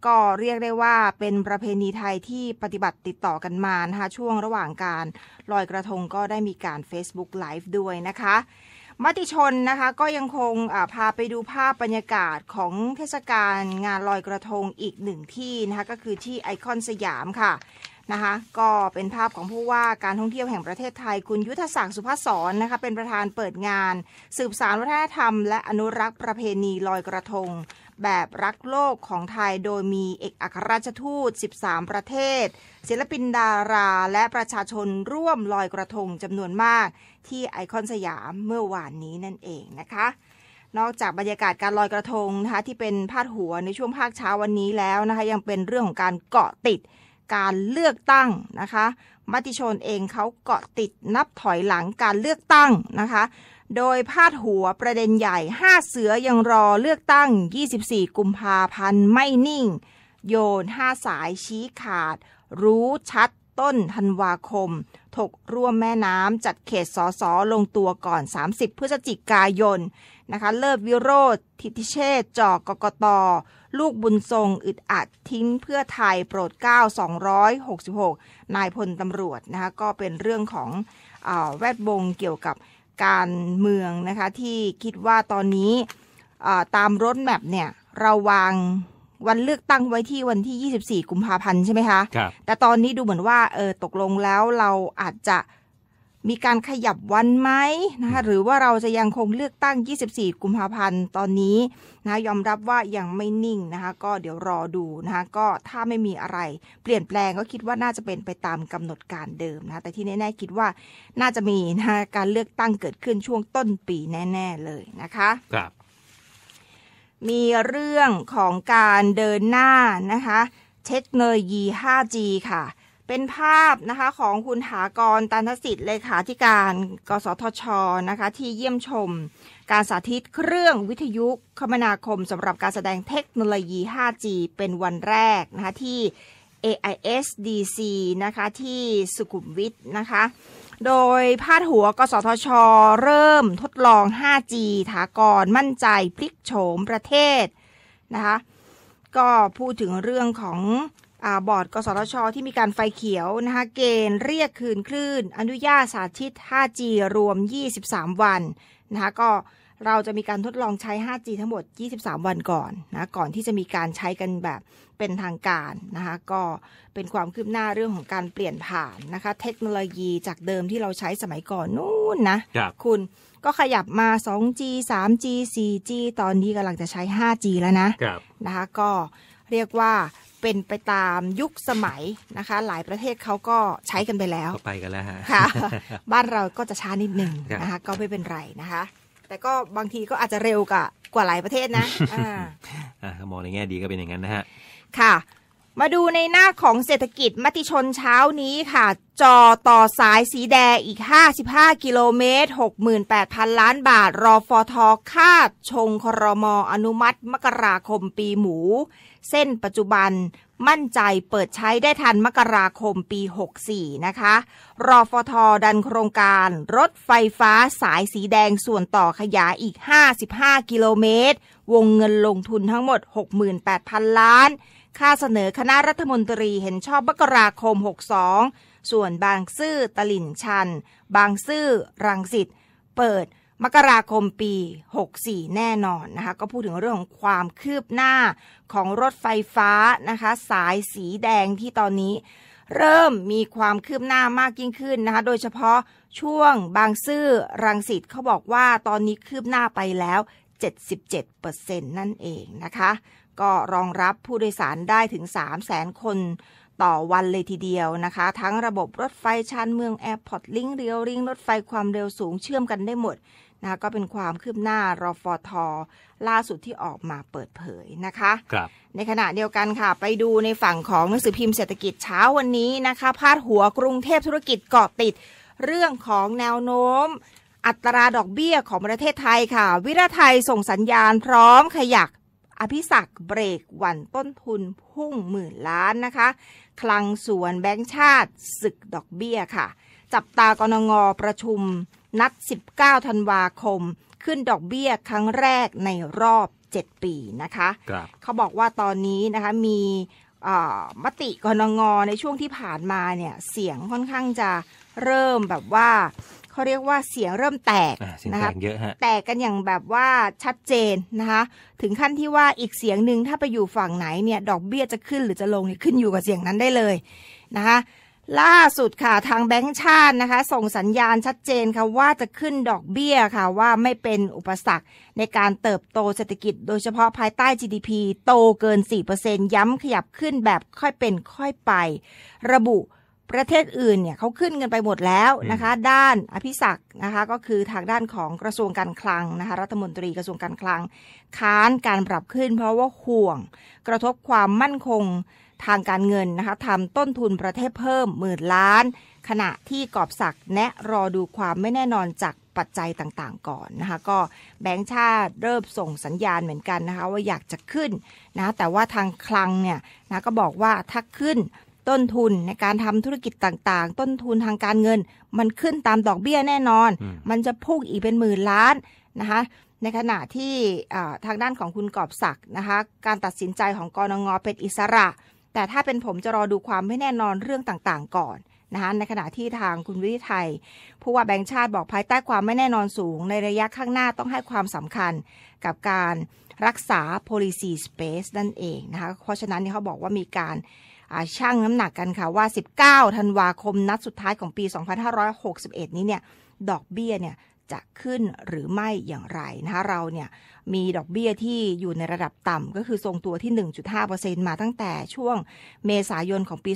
ก็เรียกได้ว่าเป็นประเพณีไทยที่ปฏิบัติติดต่อกันมานะคะช่วงระหว่างการลอยกระทงก็ได้มีการ Facebook Live ด้วยนะคะมติชนนะคะก็ยังคงพาไปดูภาพบรรยากาศของเทศกาลงานลอยกระทงอีกหนึ่งที่นะคะก็คือที่ไอคอนสยามค่ะนะคะก็เป็นภาพของผู้ว่าการท่องเที่ยวแห่งประเทศไทย คุณยุทธศักดิ์สุภาศรนะคะเป็นประธานเปิดงาน สืบสารวัฒนธรรมและอนุรักษ์ประเพณีลอยกระทงแบบรักโลกของไทยโดยมีเอกอัครราชทูต 13 ประเทศ ศิลปินดาราและประชาชนร่วมลอยกระทงจำนวนมาก ที่ไอคอนสยามเมื่อวานนี้นั่นเองนะคะ นอกจากบรรยากาศการลอยกระทงนะคะ ที่เป็นพาดหัวในช่วงภาคเช้าวันนี้แล้วนะคะ ยังเป็นเรื่องของการเกาะติดการเลือกตั้งนะคะมติชนเองเขาเกาะติดนับถอยหลังการเลือกตั้งนะคะโดย พาดหัวประเด็นใหญ่ 5 เสือยังรอเลือกตั้ง 24 กุมภาพันธ์ไม่นิ่ง โยน 5 สายชี้ขาด รู้ชัดต้นธันวาคม ถกร่วมแม่น้ำ จัดเขต สอสอลงตัวก่อน 30 พฤศจิกายน นะคะ เลิศ วิโรธ ทิติเชษจอกกกต ลูกบุญทรงอึดอัดทิ้งเพื่อไทยโปรด 9 266 นายพลตำรวจนะคะก็เป็นเรื่องของอแวดวงเกี่ยวกับการเมืองนะคะ ที่คิดว่าตอนนี้ตามรถแมพเนี่ยเราวางวันเลือกตั้งไว้ที่วันที่ 24 กุมภาพันธ์ใช่ไหมคะ แต่ตอนนี้ดูเหมือนว่าเออตกลงแล้วเราอาจจะมีการขยับวันไหมนะคะหรือว่าเราจะยังคงเลือกตั้ง 24 กุมภาพันธ์ตอนนี้นะยอมรับว่ายังไม่นิ่งนะคะ ก็เดี๋ยวรอดูนะคะก็ถ้าไม่มีอะไรเปลี่ยนแปลงก็คิดว่าน่าจะเป็นไปตามกำหนดการเดิมนะแต่ที่แน่ ๆ คิดว่าน่าจะมีนะการเลือกตั้งเกิดขึ้นช่วงต้นปีแน่ๆเลยนะคะครับมีเรื่องของการเดินหน้านะคะเทคโนโลยี 5G ค่ะเป็นภาพนะคะของคุณหากรตันทสิทธิ์เลขาธิการกสทชนะคะที่เยี่ยมชมการสาธิตเครื่องวิทยุคมนาคมสำหรับการแสดงเทคโนโลยี 5G เป็นวันแรกนะคะที่ AISDC นะคะที่สุขุมวิทนะคะโดยพาดหัวกสทช เริ่มทดลอง 5G ถากรมั่นใจพลิกโฉมประเทศนะคะก็พูดถึงเรื่องของบอร์ดกสทช ที่มีการไฟเขียวนะคะเกณฑ์เรียกคืนคลื่นอนุญาตสาธิต 5G รวม 23 วันนะคะก็เราจะมีการทดลองใช้ 5G ทั้งหมด 23 วันก่อนนะก่อนที่จะมีการใช้กันแบบเป็นทางการนะคะก็เป็นความคืบหน้าเรื่องของการเปลี่ยนผ่านนะคะเทคโนโลยีจากเดิมที่เราใช้สมัยก่อนนู่นนะคคุณก็ขยับมา 2G 3G 4G ตอนนี้กำลังจะใช้ 5G แล้วนะนะคะก็เรียกว่าเป็นไปตามยุคสมัยนะคะ หลายประเทศเขาก็ใช้กันไปแล้วก็ไปกันแล้วฮะค่ะบ้านเราก็จะช้านิดหนึ่งนะคะก็ไม่เป็นไรนะคะ แต่ก็บางทีก็อาจจะเร็วกว่ากว่าหลายประเทศนะอ่ามองในแง่ดีก็เป็นอย่างนั้นนะฮะค่ะมาดูในหน้าของเศรษฐกิจมติชนเช้านี้ค่ะจอต่อสายสีแดงอีก 55 กิโลเมตร 68,000 ล้านบาท รอฟอทอคาดชงครมออนุมัติ มกราคมปีหมูเส้นปัจจุบันมั่นใจเปิดใช้ได้ทันมกราคมปี 64 นะคะ รอฟทดันโครงการ รถไฟฟ้าสายสีแดงส่วนต่อขยายอีก 55 กิโลเมตร วงเงินลงทุนทั้งหมด 68,000 ล้าน ค่าเสนอคณะรัฐมนตรีเห็นชอบมกราคม 62 ส่วนบางซื่อตลิ่นชัน บางซื่อรังสิตเปิดมกราคมปี 64 แน่นอนนะคะ ก็พูดถึงเรื่องของความคืบหน้าของรถไฟฟ้านะคะสายสีแดงที่ตอนนี้ เริ่มมีความคืบหน้ามากยิ่งขึ้นนะคะ โดยเฉพาะช่วงบางซื่อรังสิตเขาบอกว่าตอนนี้คืบหน้าไปแล้ว 77%นั่นเองนะคะ ก็รองรับผู้โดยสารได้ถึง 3 0 0 0 0 0 คนต่อวันเลยทีเดียวนะคะ ทั้งระบบรถไฟชานเมือง แอร์พอร์ตลิงเรียวริงรถไฟความเร็วสูงเชื่อมกันได้หมดนะก็เป็นความคืบหน้ารอฟอทอล่าสุดที่ออกมาเปิดเผยนะคะครับในขณะเดียวกันค่ะ ไปดูในฝั่งของหนังสือพิมพ์เศรษฐกิจเช้าวันนี้นะคะ พาดหัวกรุงเทพธุรกิจเกาะติดเรื่องของแนวโน้ม อัตราดอกเบี้ยของประเทศไทยค่ะ วิรไทยส่งสัญญาณพร้อมขยักอภิศักเบรกวันต้นทุนพุ่งหมื่นล้านนะคะ คลังส่วนแบงค์ชาติศึกดอกเบี้ยค่ะ จับตากรงงประชุมนัด 19 ธันวาคม ขึ้นดอกเบี้ยครั้งแรกในรอบ 7 ปีนะคะคเขาบอกว่าตอนนี้นะคะมีมติกรงงในช่วงที่ผ่านมาเนี่ยเสียงค่อนข้างจะเริ่มแบบว่าเขาเรียกว่าเสียงเริ่มแตกนะคะแตกแตกกันอย่างแบบว่าชัดเจนนะคะ ถึงขั้นที่ว่าอีกเสียงหนึ่งถ้าไปอยู่ฝั่งไหนเนี่ยดอกเบี้ยจะขึ้นหรือจะลงเนี่ยขึ้นอยู่กับเสียงนั้นได้เลยนะคะล่าสุดค่ะทางแบงก์ชาตินะคะ ส่งสัญญาณชัดเจนค่ะว่าจะขึ้นดอกเบี้ยค่ะว่าไม่เป็นอุปสรรค ในการเติบโตเศรษฐกิจโดยเฉพาะภายใต้ GDP โตเกิน 4%ย้ำขยับขึ้นแบบค่อยเป็นค่อยไป ระบุประเทศอื่นเนี่ยเขาขึ้นเงินไปหมดแล้วนะคะ ด้านอภิศักนะคะก็คือทางด้านของกระทรวงการคลังนะคะรัฐมนตรีกระทรวงการคลัง ค้านการปรับขึ้นเพราะว่าห่วงกระทบความมั่นคงทางการเงินนะคะทำต้นทุนประเทศเพิ่มหมื่นล้าน ขณะที่กอบศักด์แนะรอดูความไม่แน่นอนจากปัจจัยต่างๆก่อนนะคะก็แบงค์ชาติเริ่มส่งสัญญาณเหมือนกันนะคะว่าอยากจะขึ้นนะแต่ว่าทางคลังเนี่ยนะก็บอกว่าถ้าขึ้นต้นทุนในการทำธุรกิจต่างๆ ต้นทุนทางการเงิน มันขึ้นตามดอกเบี้ยแน่นอน มันจะพุ่งอีกเป็นหมื่นล้านนะคะในขณะที่ทางด้านของคุณกอบศักดิ์นะคะการตัดสินใจของกรงงเป็นอิสระแต่ถ้าเป็นผมจะรอดูความไม่แน่นอนเรื่องต่างๆก่อนนะคะในขณะที่ทางคุณวิทิไทยผู้ว่าแบงค์ชาติบอกภายใต้ความไม่แน่นอนสูง ในระยะข้างหน้าต้องให้ความสำคัญกับการรักษา policy space นั่นเองนะคะ เพราะฉะนั้นเขาบอกว่ามีการช่างน้ำหนักกันค่ะว่า 19 ธันวาคมนัดสุดท้ายของปี 2561 นี้เนี่ยดอกเบี้ยเนี่ยจะขึ้นหรือไม่อย่างไรนะคะเราเนี่ย มีดอกเบีย้ยที่อยู่ในระดับต่ำก็คือทรงตัวที่ 1.5%มาตั้งแต่ช่วงเมษายนของปี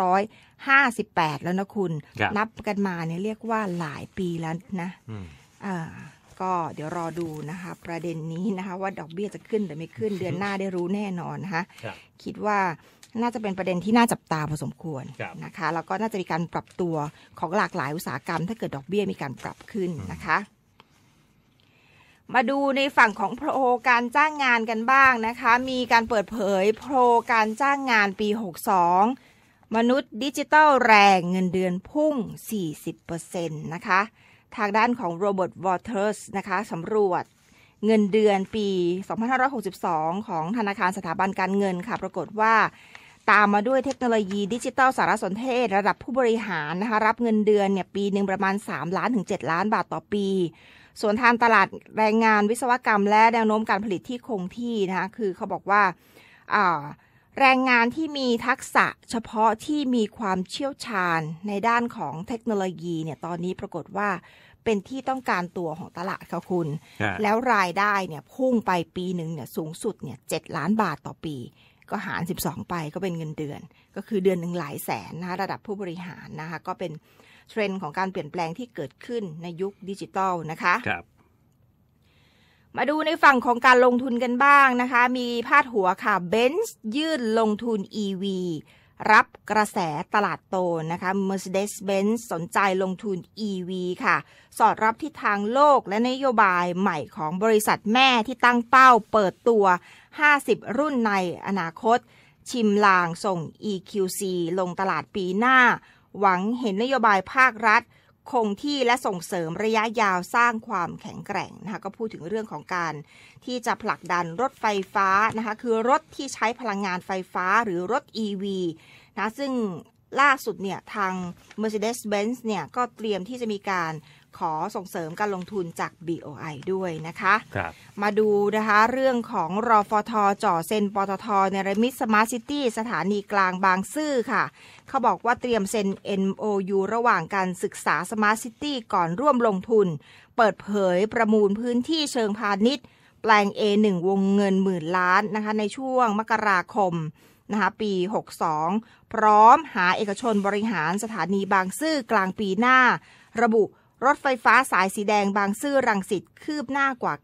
2558 แล้วนะคุณ นับกันมาเนี่ยเรียกว่าหลายปีแล้วนะก็เดี๋ยวรอดูนะคะประเด็นนี้นะคะว่าดอกเบีย้ยจะขึ้นหรือไม่ขึ้น เดือนหน้าได้รู้แน่นอนนะคะคิดว่าน่าจะเป็นประเด็นที่น่าจับตาพอสมควรนะคะ แล้วก็น่าจะมีการปรับตัวของหลากหลายอุตสาหกรรม ถ้าเกิดดอกเบี้ยมีการปรับขึ้นนะคะ มาดูในฝั่งของโปรการจ้างงานกันบ้างนะคะ มีการเปิดเผยโปรการจ้างงานปี 62 มนุษย์ดิจิทัลแรงเงินเดือนพุ่ง 40%นะคะ ทางด้านของโรเบิร์ตวอเทอร์สนะคะสำรวจเงินเดือนปี 2562 ของธนาคารสถาบันการเงินค่ะ ปรากฏว่าตามมาด้วยเทคโนโลยี ดิจิตอลสารสนเทศระดับผู้บริหารนะคะรับเงินเดือนเนี่ยปีหนึ่งประมาณ 3 ล้านถึง 7 ล้านบาทต่อปี ส่วนทางตลาดแรงงานวิศวกรรมและแนวโน้มการผลิตที่คงที่นะคะคือเขาบอกว่าแรงงานที่มีทักษะเฉพาะที่มีความเชี่ยวชาญในด้านของเทคโนโลยีเนี่ยตอนนี้ปรากฏว่าเป็นที่ต้องการตัวของตลาดค่ะคุณ แล้วรายได้เนี่ยพุ่งไปปีหนึ่งเนี่ยสูงสุดเนี่ยเล้านบาทต่อปีก็หาร12 ไปก็เป็นเงินเดือน ก็คือเดือนหนึ่งหลายแสนนะคะระดับผู้บริหารนะคะก็เป็นเทรนด์ของการเปลี่ยนแปลงที่เกิดขึ้นในยุคดิจิตอลนะคะครับมาดูในฝั่งของการลงทุนกันบ้างนะคะมีพาดหัวค่ะเบนซ์ยื่นลงทุน EV รับกระแสตลาดโตนะคะ Mercedes-Benz สนใจลงทุน EV ค่ะสอดรับทิศทางโลกและนโยบายใหม่ของบริษัทแม่ที่ตั้งเป้าเปิดตัว50 รุ่นในอนาคต ชิมลางส่ง EQC ลงตลาดปีหน้า หวังเห็นนโยบายภาครัฐ คงที่และส่งเสริมระยะยาวสร้างความแข็งแกร่งนะคะก็พูดถึงเรื่องของการที่จะผลักดันรถไฟฟ้านะคะคือรถที่ใช้พลังงานไฟฟ้าหรือรถ EV นะซึ่งล่าสุดเนี่ยทาง Mercedes-Benz เนี่ยก็เตรียมที่จะมีการขอส่งเสริมการลงทุนจาก BOI ด้วยนะคะคมาดูนะคะเรื่องของรอฟอทอจ่อเซ็นปตทในรมิสสมาร์ทซิตี้ สถานีกลางบางซื่อค่ะเขาบอกว่าเตรียมเซ็น MOU ระหว่างการศึกษาสมาร์ทซิตี้ก่อนร่วมลงทุน เปิดเผยประมูลพื้นที่เชิงพาณิชย์ แปลง A1 วงเงินหมื่นล้านนะคะในช่วงมกราคมนะคะปี 62 พร้อมหาเอกชนบริหารสถานีบางซื่อกลางปีหน้าระบุรถไฟฟ้าสายสีแดงบางซื่อรังสิตคืบหน้ากว่า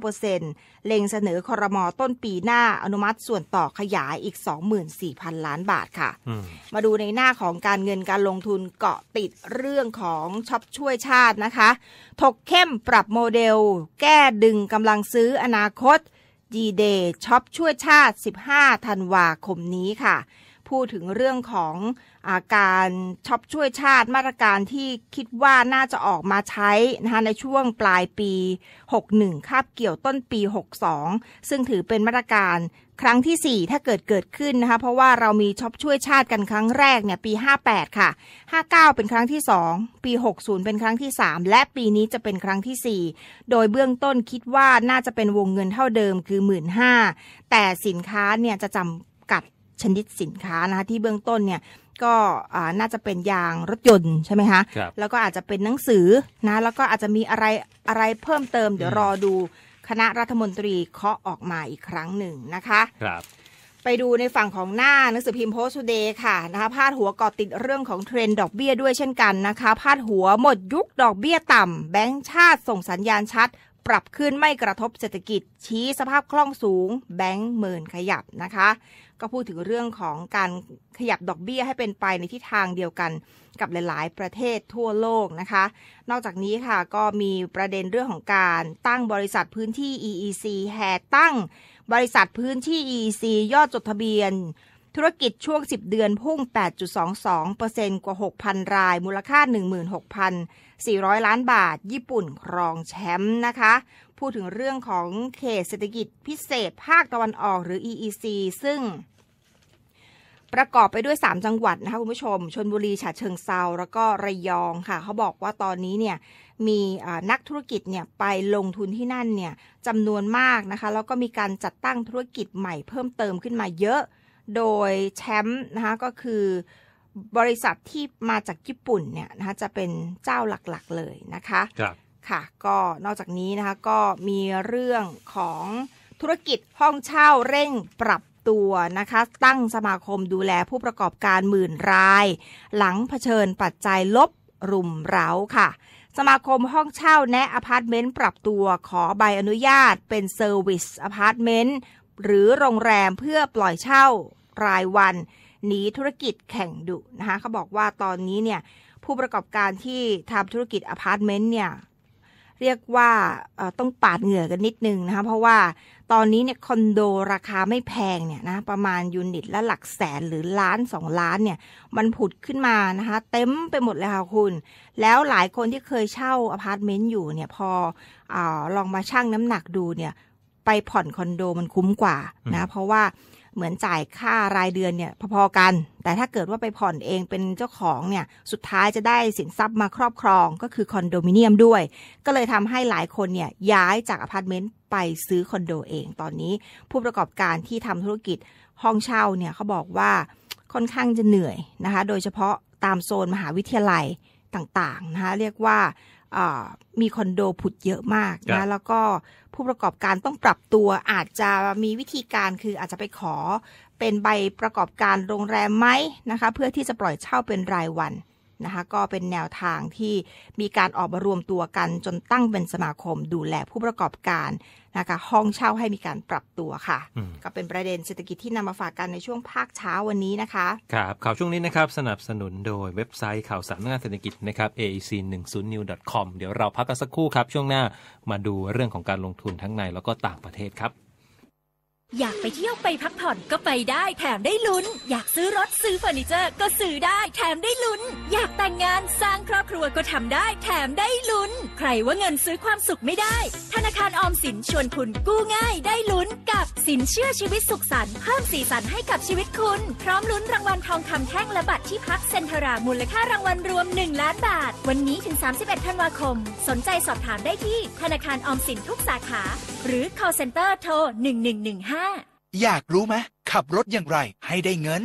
99%เล็งเสนอคอรมอต้นปีหน้าอนุมัติส่วนต่อขยายอีก 24,000 ล้านบาทค่ะมมาดูในหน้าของการเงินการลงทุนเกาะติดเรื่องของช็อปช่วยชาตินะคะ ถกเข้มปรับโมเดล แก้ดึงกำลังซื้ออนาคต g d เดช็อปช่วยชาติ 15 ธันวาคมนี้ค่ะพูดถึงเรื่องของอาการช็อปช่วยชาติมาตรการที่คิดว่าน่าจะออกมาใช้นะคะในช่วงปลายปี61คาบเกี่ยวต้นปี62 ซึ่งถือเป็นมาตรการครั้งที่ 4 ถ้าเกิดเกิดขึ้นนะคะเพราะว่าเรามีช็อปช่วยชาติกันครั้งแรกเนี่ยปี 58 ค่ะ 59 เป็นครั้งที่ 2 ปี 60 เป็นครั้งที่ 3 และปีนี้จะเป็นครั้งที่ 4 โดยเบื้องต้นคิดว่าน่าจะเป็นวงเงินเท่าเดิมคือ 1 5 0 0 0แต่สินค้าเนี่ยจะจำชนิดสินค้านะคะที่เบื้องต้นเนี่ยก็น่าจะเป็นยางรถยนต์ใช่ไหมคะคแล้วก็อาจจะเป็นหนังสือนะแล้วก็อาจจะมีอะไรอะไรเพิ่มเติมเดี๋ยวรอดูคณะรัฐมนตรีเคาะออกมาอีกครั้งหนึ่งนะคะ ครับ ไปดูในฝั่งของหน้าหนังสือพิมพ์โพสต์เดย์ค่ะนะคะพาดหัวก่อติดเรื่องของเทรนด์ดอกเบี้ยด้วยเช่นกันนะคะ พาดหัวหมดยุคดอกเบี้ยต่ำแบงค์ชาติ ส่งสัญญาณชัด ปรับขึ้นไม่กระทบเศรษฐกิจ ชี้สภาพคล่องสูง แบงค์หมื่นขยับนะคะก็พูดถึงเรื่องของการขยับดอกเบี้ยให้เป็นไปในทิศทางเดียวกันกับหลาย ๆ ประเทศทั่วโลกนะคะ นอกจากนี้ค่ะก็มีประเด็นเรื่องของการตั้งบริษัทพื้นที่ EEC แห่ตั้ง บริษัทพื้นที่ EEC ยอดจดทะเบียน ธุรกิจช่วง 10 เดือนพุ่ง 8.22%กว่า 6,000 ราย มูลค่า 16,000 400 ล้านบาท ญี่ปุ่น ครองแชมป์นะคะ พูดถึงเรื่องของเขตเศรษฐกิจพิเศษภาคตะวันออกหรือ EEC ซึ่งประกอบไปด้วย 3 จังหวัดนะคะคุณผู้ชม ชนบุรี ฉะเชิงเซา แล้วก็ระยองค่ะ เขาบอกว่าตอนนี้เนี่ย มีนักธุรกิจเนี่ย ไปลงทุนที่นั่นเนี่ยจำนวนมากนะคะ แล้วก็มีการจัดตั้งธุรกิจใหม่เพิ่มเติมขึ้นมาเยอะ โดยแชมป์นะคะก็คือบริษัทที่มาจากญี่ปุ่นเนี่ยนะคะจะเป็นเจ้าหลักๆ เลยนะคะ ครับ ค่ะ ก็นอกจากนี้นะคะ ก็มีเรื่องของธุรกิจห้องเช่าเร่งปรับตัวนะคะ ตั้งสมาคมดูแลผู้ประกอบการหมื่นราย หลังเผชิญปัจจัยลบรุมเร้าค่ะ สมาคมห้องเช่าแนะอพาร์ตเมนต์ปรับตัวขอใบอนุญาตเป็นเซอร์วิสอพาร์ตเมนต์หรือโรงแรมเพื่อปล่อยเช่ารายวันหนีธุรกิจแข่งดุนะคะเขาบอกว่าตอนนี้เนี่ยผู้ประกอบการที่ทำธุรกิจอพาร์ตเมนต์เนี่ยเรียกว่าต้องปาดเหงื่อกันนิดนึงนะคะ เพราะว่าตอนนี้เนี่ยคอนโดราคาไม่แพงเนี่ยนะประมาณยูนิตละหลักแสนหรือล้านสองล้านเนี่ยมันผุดขึ้นมานะคะ เต็มไปหมดเลยค่ะคุณ แล้วหลายคนที่เคยเช่าอพาร์ตเมนต์อยู่เนี่ยพออลองมาชั่งน้ำหนักดูเนี่ยไปผ่อนคอนโดมันคุ้มกว่านะเพราะว่าเหมือนจ่ายค่ารายเดือนเนี่ยพอๆกัน แต่ถ้าเกิดว่าไปผ่อนเองเป็นเจ้าของเนี่ย สุดท้ายจะได้สินทรัพย์มาครอบครองก็คือคอนโดมิเนียมด้วย ก็เลยทำให้หลายคนเนี่ยย้ายจากอพาร์ตเมนต์ไปซื้อคอนโดเอง ตอนนี้ผู้ประกอบการที่ทำธุรกิจห้องเช่า เนี่ยเขาบอกว่าค่อนข้างจะเหนื่อยนะคะ โดยเฉพาะตามโซนมหาวิทยาลัยต่างๆ นะคะเรียกว่ามีคอนโดผุดเยอะมากนะ แล้วก็ผู้ประกอบการต้องปรับตัว อาจจะมีวิธีการคืออาจจะไปขอเป็นใบประกอบการโรงแรมไหมนะคะ เพื่อที่จะปล่อยเช่าเป็นรายวันนะคะก็เป็นแนวทางที่มีการออกมารวมตัวกันจนตั้งเป็นสมาคม ดูแลผู้ประกอบการนะคะห้องเช่าให้มีการปรับตัวค่ะ ก็เป็นประเด็นเศรษฐกิจที่นำมาฝากกันในช่วงภาคเช้าวันนี้นะคะครับ ข่าวช่วงนี้นะครับสนับสนุนโดยเว็บไซต์ข่าวสารงานเศรษฐกิจนะครับ aec 1 0 new com เดี๋ยวเราพักกันสักครู่ครับช่วงหน้ามาดูเรื่องของการลงทุนทั้งในแล้วก็ต่างประเทศครับอยากไปเที่ยวไปพักผ่อนก็ไปได้แถมได้ลุ้น อยากซื้อรถซื้อเฟอร์นิเจอร์ ก็ซื้อได้ แถมได้ลุ้น อยากแต่งงานสร้างครอบครัวก็ทำได้ แถมได้ลุ้น ใครว่าเงินซื้อความสุขไม่ได้ ธนาคารออมสินชวนคุณกู้ง่ายได้ลุ้นกับสินเชื่อชีวิตสุขสันต์เพิ่มสีสันให้กับชีวิตคุณ พร้อมลุ้นรางวัลทองคำแท่งและบัตรที่พักเซ็นทรามูลค่ารางวัลรวม 1 ล้านบาทวันนี้ถึง31ธันวาคม สนใจสอบถามได้ที่ ธนาคารออมสินทุกสาขา หรือ call center โทร1115อยากรู้ไหม ขับรถอย่างไรให้ได้เงิน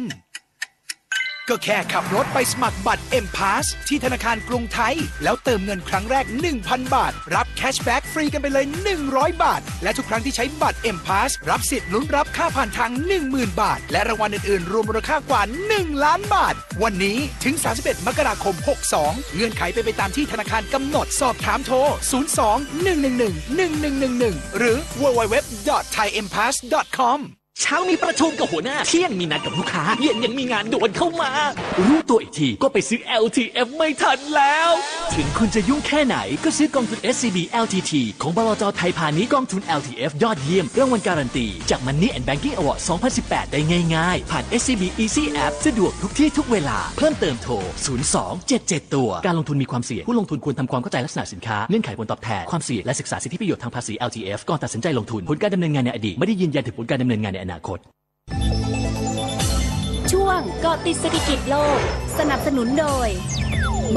ก็แค่ขับรถไปสมัครบัตร M Pass ที่ธนาคารกรุงไทย แล้วเติมเงินครั้งแรก 1,000 บาท รับแคชแบ็กฟรีกันไปเลย 100 บาท และทุกครั้งที่ใช้บัตร M Pass รับสิทธิ์ลุ้นรับค่าผ่านทาง 10,000 บาท และรางวัลอื่นๆ รวมมูลค่ากว่า1ล้านบาท วันนี้ถึง 31 มกราคม 62 เงื่อนไขไปไปตามที่ธนาคารกำหนดสอบถามโทร02 111 1111 หรือ www.thaimpass.com ช้ามีประชุมกับหัวหน้าเที่ยงมีนัดกับลูกค้า เย็นยังมีงานด่วนเข้ามา รู้ตัวอีกทีก็ไปซื้อ LTF ไม่ทันแล้ว ถึงคุณจะยุ่งแค่ไหน ก็ซื้อกองทุน SCB LTT ของบลจไทยพาณิชย์กองทุน LTF ยอดเยี่ยมรางวัลการันตี จาก Money and Banking Award 2018 ได้ง่ายๆ ผ่าน SCB Easy App สะดวกทุกที่ทุกเวลาเพิ่มเติมโทร02777 ตัว การลงทุนมีความเสี่ยงผู้ลงทุนควรทำความเข้าใจลักษณะสินค้าเงื่อนไขผลตอบแทนความเสี่ยงและศึกษาสิทธิประโยชน์ทางภาษี LTF ก่อนตัดสินใจลงทุนผลการดำเนินงานในอดีตไม่ได้ยืนยันถึงผลการดำเนินงานในอนาคตคตช่วง เกาะติดเศรษฐกิจโลก สนับสนุนโดย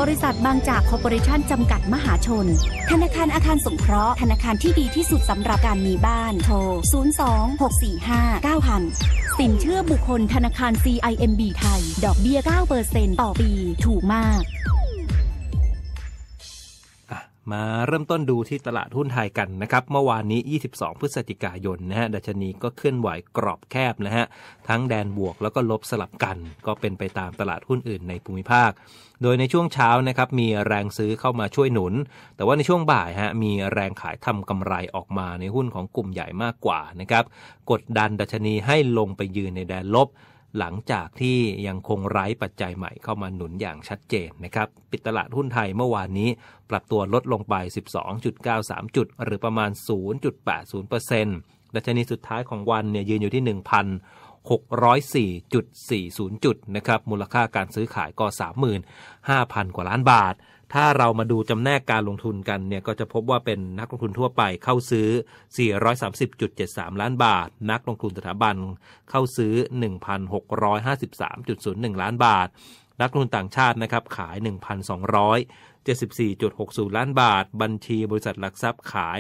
บริษัทบางจากคอร์ปอเรชันจำกัดมหาชน ธนาคารอาคารสงเคราะห์ธนาคารที่ดีที่สุดสำหรับการมีบ้านโทร 02 645 9000 สินเชื่อบุคคลธนาคาร CIMB ไทย ดอกเบี้ย9%ต่อปีถูกมากมาเริ่มต้นดูที่ตลาดหุ้นไทยกันนะครับ เมื่อวานนี้ 22 พฤศจิกายนนะฮะดัชนีก็เคลื่อนไหวกรอบแคบนะฮะทั้งแดนบวกแล้วก็ลบสลับกันก็เป็นไปตามตลาดหุ้นอื่นในภูมิภาค โดยในช่วงเช้านะครับมีแรงซื้อเข้ามาช่วยหนุน แต่ว่าในช่วงบ่ายฮะมีแรงขายทำกำไรออกมาในหุ้นของกลุ่มใหญ่มากกว่านะครับ กดดันดัชนีให้ลงไปยืนในแดนลบหลังจากที่ยังคงไร้ปัจจัยใหม่เข้ามาหนุนอย่างชัดเจนนะครับปิดตลาดหุ้นไทยเมื่อวานนี้ปรับตัวลดลงไป 12.93 จุด หรือประมาณ 0.80%ดัชนีสุดท้ายของวันเนี่ยยืนอยู่ที่ 1,604.40 จุดนะครับ มูลค่าการซื้อขายก็ 35,000 กว่าล้านบาทถ้าเรามาดูจำแนกการลงทุนกันเนี่ยก็จะพบว่าเป็นนักลงทุนทั่วไปเข้าซื้อ 430.73 ล้านบาท นักลงทุนสถาบันเข้าซื้อ 1,653.01 ล้านบาท นักลงทุนต่างชาตินะครับขาย 1,200 74.60 ล้านบาท บัญชีบริษัทหลักทรัพย์ขาย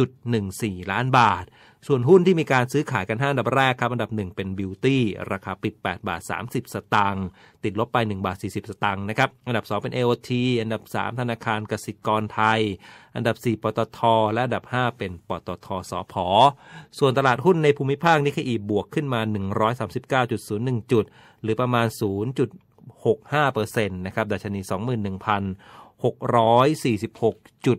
809.14 ล้านบาทส่วนหุ้นที่มีการซื้อขายกันห้าอันดับแรกครับอันดับ 1 เป็นบิวตี้ราคาปิด 8 บาท 30 สตางค์ติดลบไป 1 บาท 40 สตางค์นะครับอันดับ 2 เป็น AOT อันดับ 3 ธนาคารกสิกรไทย อันดับ 4 ปตท และอันดับ 5 เป็นปตทสอพอ ส่วนตลาดหุ้นในภูมิภาคนิ้คอีบวกขึ้นมา 139.01 จุด หรือประมาณ 0.65%นะครับดัชนี2 1 6 4 6ุด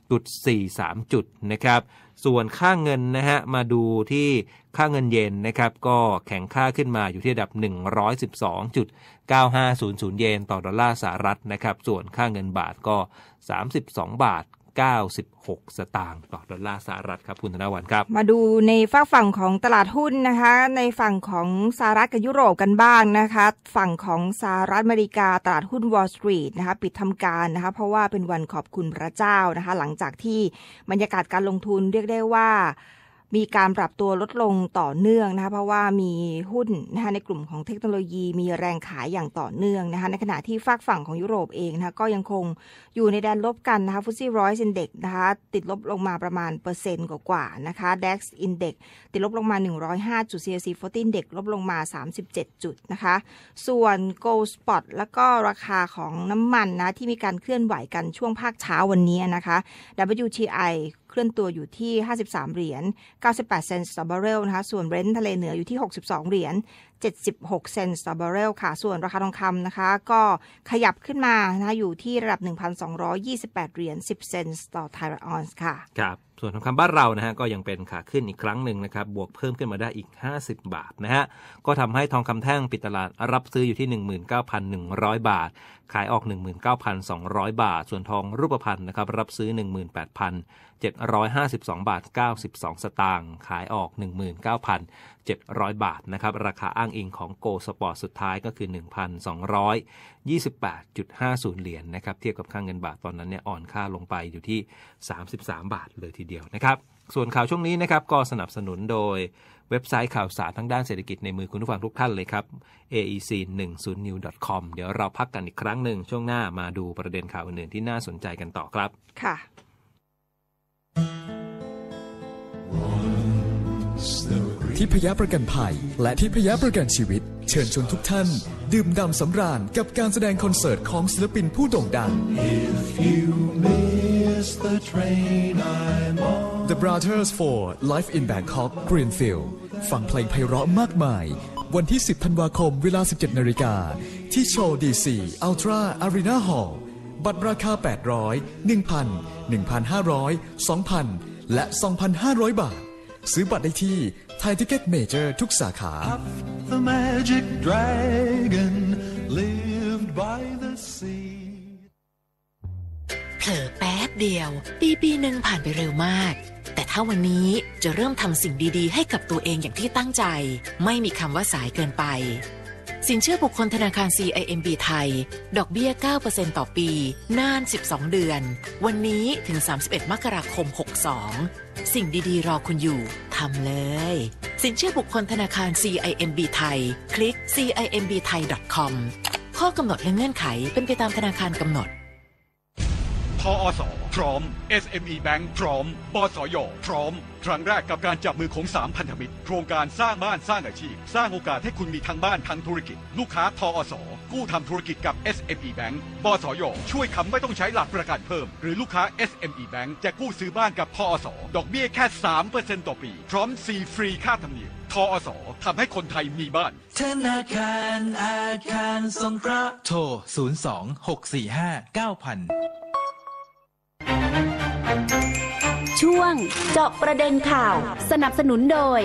ส4 3จุดนะครับ ส่วนค่าเงินนะฮะ มาดูที่ค่าเงินเยนนะครับ ก็แข็งค่าขึ้นมาอยู่ที่ระดับ 112.9500เยน ต่อดอลลาร์สหรัฐนะครับ ส่วนค่าเงินบาทก็ 32 บาท96 สตางค์ต่อดอลลาร์สหรัฐครับ คุณธนวันครับ มาดูในฝั่งฝั่งของตลาดหุ้นนะคะในฝั่งของสหรัฐกับยุโรปกันบ้างนะคะฝั่งของสหรัฐอเมริกา ตลาดหุ้นวอลล์สตรีทนะคะปิดทำการนะคะเพราะว่าเป็นวันขอบคุณพระเจ้านะคะหลังจากที่บรรยากาศการลงทุนเรียกได้ว่ามีการปรับตัวลดลงต่อเนื่องนะคะเพราะว่ามีหุ้นนะคะในกลุ่มของเทคโนโลยีมีแรงขายอย่างต่อเนื่องนะคะในขณะที่ฝากฝั่งของยุโรปเองนะคะก็ยังคงอยู่ในแดนลบกันนะคะฟุตซี่ร้อยเซนเด็กนะคะติดลบลงมาประมาณเปอร์เซ็นต์กว่าๆนะคะดัคอินเด็กติดลบลงมา105จุดเซซีีย c a ตินเด็กลบลงมา37จุดนะคะส่วนโกลสปอตแล้วก็ราคาของน้ำมันนะที่มีการเคลื่อนไหวกันช่วงภาคเช้าวันนี้นะคะ WTI เคลื่อนตัวอยู่ที่ 53 เหรียญ 98 เซนต์ต่อบาร์เรลนะคะ ส่วนเบรนท์ทะเลเหนืออยู่ที่ 62 เหรียญ 76 เซนต์ต่อบาร์เรลค่ะ ส่วนราคาทองคำนะคะก็ขยับขึ้นมานะคะอยู่ที่ระดับ 1,228 เหรียญ 10 เซนต์ต่อไทร์ออนส์ค่ะ ครับ ส่วนทองคำบ้านเรานะฮะ ก็ยังเป็นขาขึ้นอีกครั้งหนึ่งนะครับ บวกเพิ่มขึ้นมาได้อีก 50 บาทนะฮะ ก็ทำให้ทองคำแท่งปิดตลาดรับซื้ออยู่ที่ 19,100 บาทขายออก 19,200 บาท ส่วนทองรูปพรรณนะครับ รับซื้อ 18,752บาท92 สตางค์ ขายออก 19,700 บาทนะครับ ราคาอ้างอิงของโกสปอร์ตสุดท้ายก็คือ 1,228.50เหรียญนนะครับ เทียบกับค่างเงินบาทตอนนั้นเนี่ยอ่อนค่าลงไปอยู่ที่ 33 บาทเลยทีเดียวนะครับ ส่วนข่าวช่วงนี้นะครับก็สนับสนุนโดยเว็บไซต์ข่าวสารทั้งด้านเศรษฐกิจในมือคุณผู้ฟังทุกท่านเลยครับ aec10new.com เดี๋ยวเราพักกันอีกครั้งหนึ่ง ช่วงหน้ามาดูประเด็นข่าวอื่นๆที่น่าสนใจกันต่อครับ ค่ะ ที่พยาประกันภัย และที่พยาประกันชีวิต เชิญชวนทุกท่าน ดื่มด่ำสำราญ กับการแสดงคอนเสิร์ตของศิลปินผู้โด่งดัง If you miss the train I'm on The Brothers for Life in Bangkok Greenfield ฟังเพลงไพเราะมากมาย วันที่ 10ธันวาคม เวลา 17นาฬิกา ที่โชว์ดีซีอัลตร้าอารีนาฮอลบัตรราคา 800 1,000 1,500 2,000 และ 2,500 บาท ซื้อบัตรได้ที่ไท a ทิ i เก e ตเมเจอร์ทุกสาขา The Magic Dragon lived by the sea เผลอแป๊บเดียว ปีปีหนึ่งผ่านไปเร็วมากแต่ถ้าวันนี้จะเริ่มทำสิ่งดี ๆ ให้กับตัวเองอย่างที่ตั้งใจ ไม่มีคำว่าสายเกินไป สินเชื่อบุคคลธนาคาร CIMB ไทย ดอกเบี้ย 9%ต่อปี นาน 12 เดือน วันนี้ถึง 31 มกราคม 62 สิ่งดีๆรอคุณอยู่ทำเลย สินเชื่อบุคคลธนาคาร CIMB ไทย คลิก cimbthai.com ข้อกำหนดและเงื่อนไขเป็นไปตามธนาคารกำหนดทออสองพร้อม SME Bank พร้อมปสยพร้อม ครั้งแรกกับการจับมือของสามพันธมิตร โครงการสร้างบ้านสร้างอาชีพ สร้างโอกาสให้คุณมีทั้งบ้านทั้งธุรกิจ ลูกค้าทอสกู้ทำธุรกิจกับ SME Bank ปสยช่วยค้ำไม่ต้องใช้หลักประกันเพิ่ม หรือลูกค้า SME Bank จะกู้ซื้อบ้านกับทอสดอกเบี้ยแค่3%ต่อปีพร้อมซีฟรีค่าธรรมเนียมทอสทำให้คนไทยมีบ้านธนาคารอาคารสงเคราะห์โทร0 2 6 4 5 9 0 0 0ช่วงเจาะประเด็นข่าวสนับสนุนโดย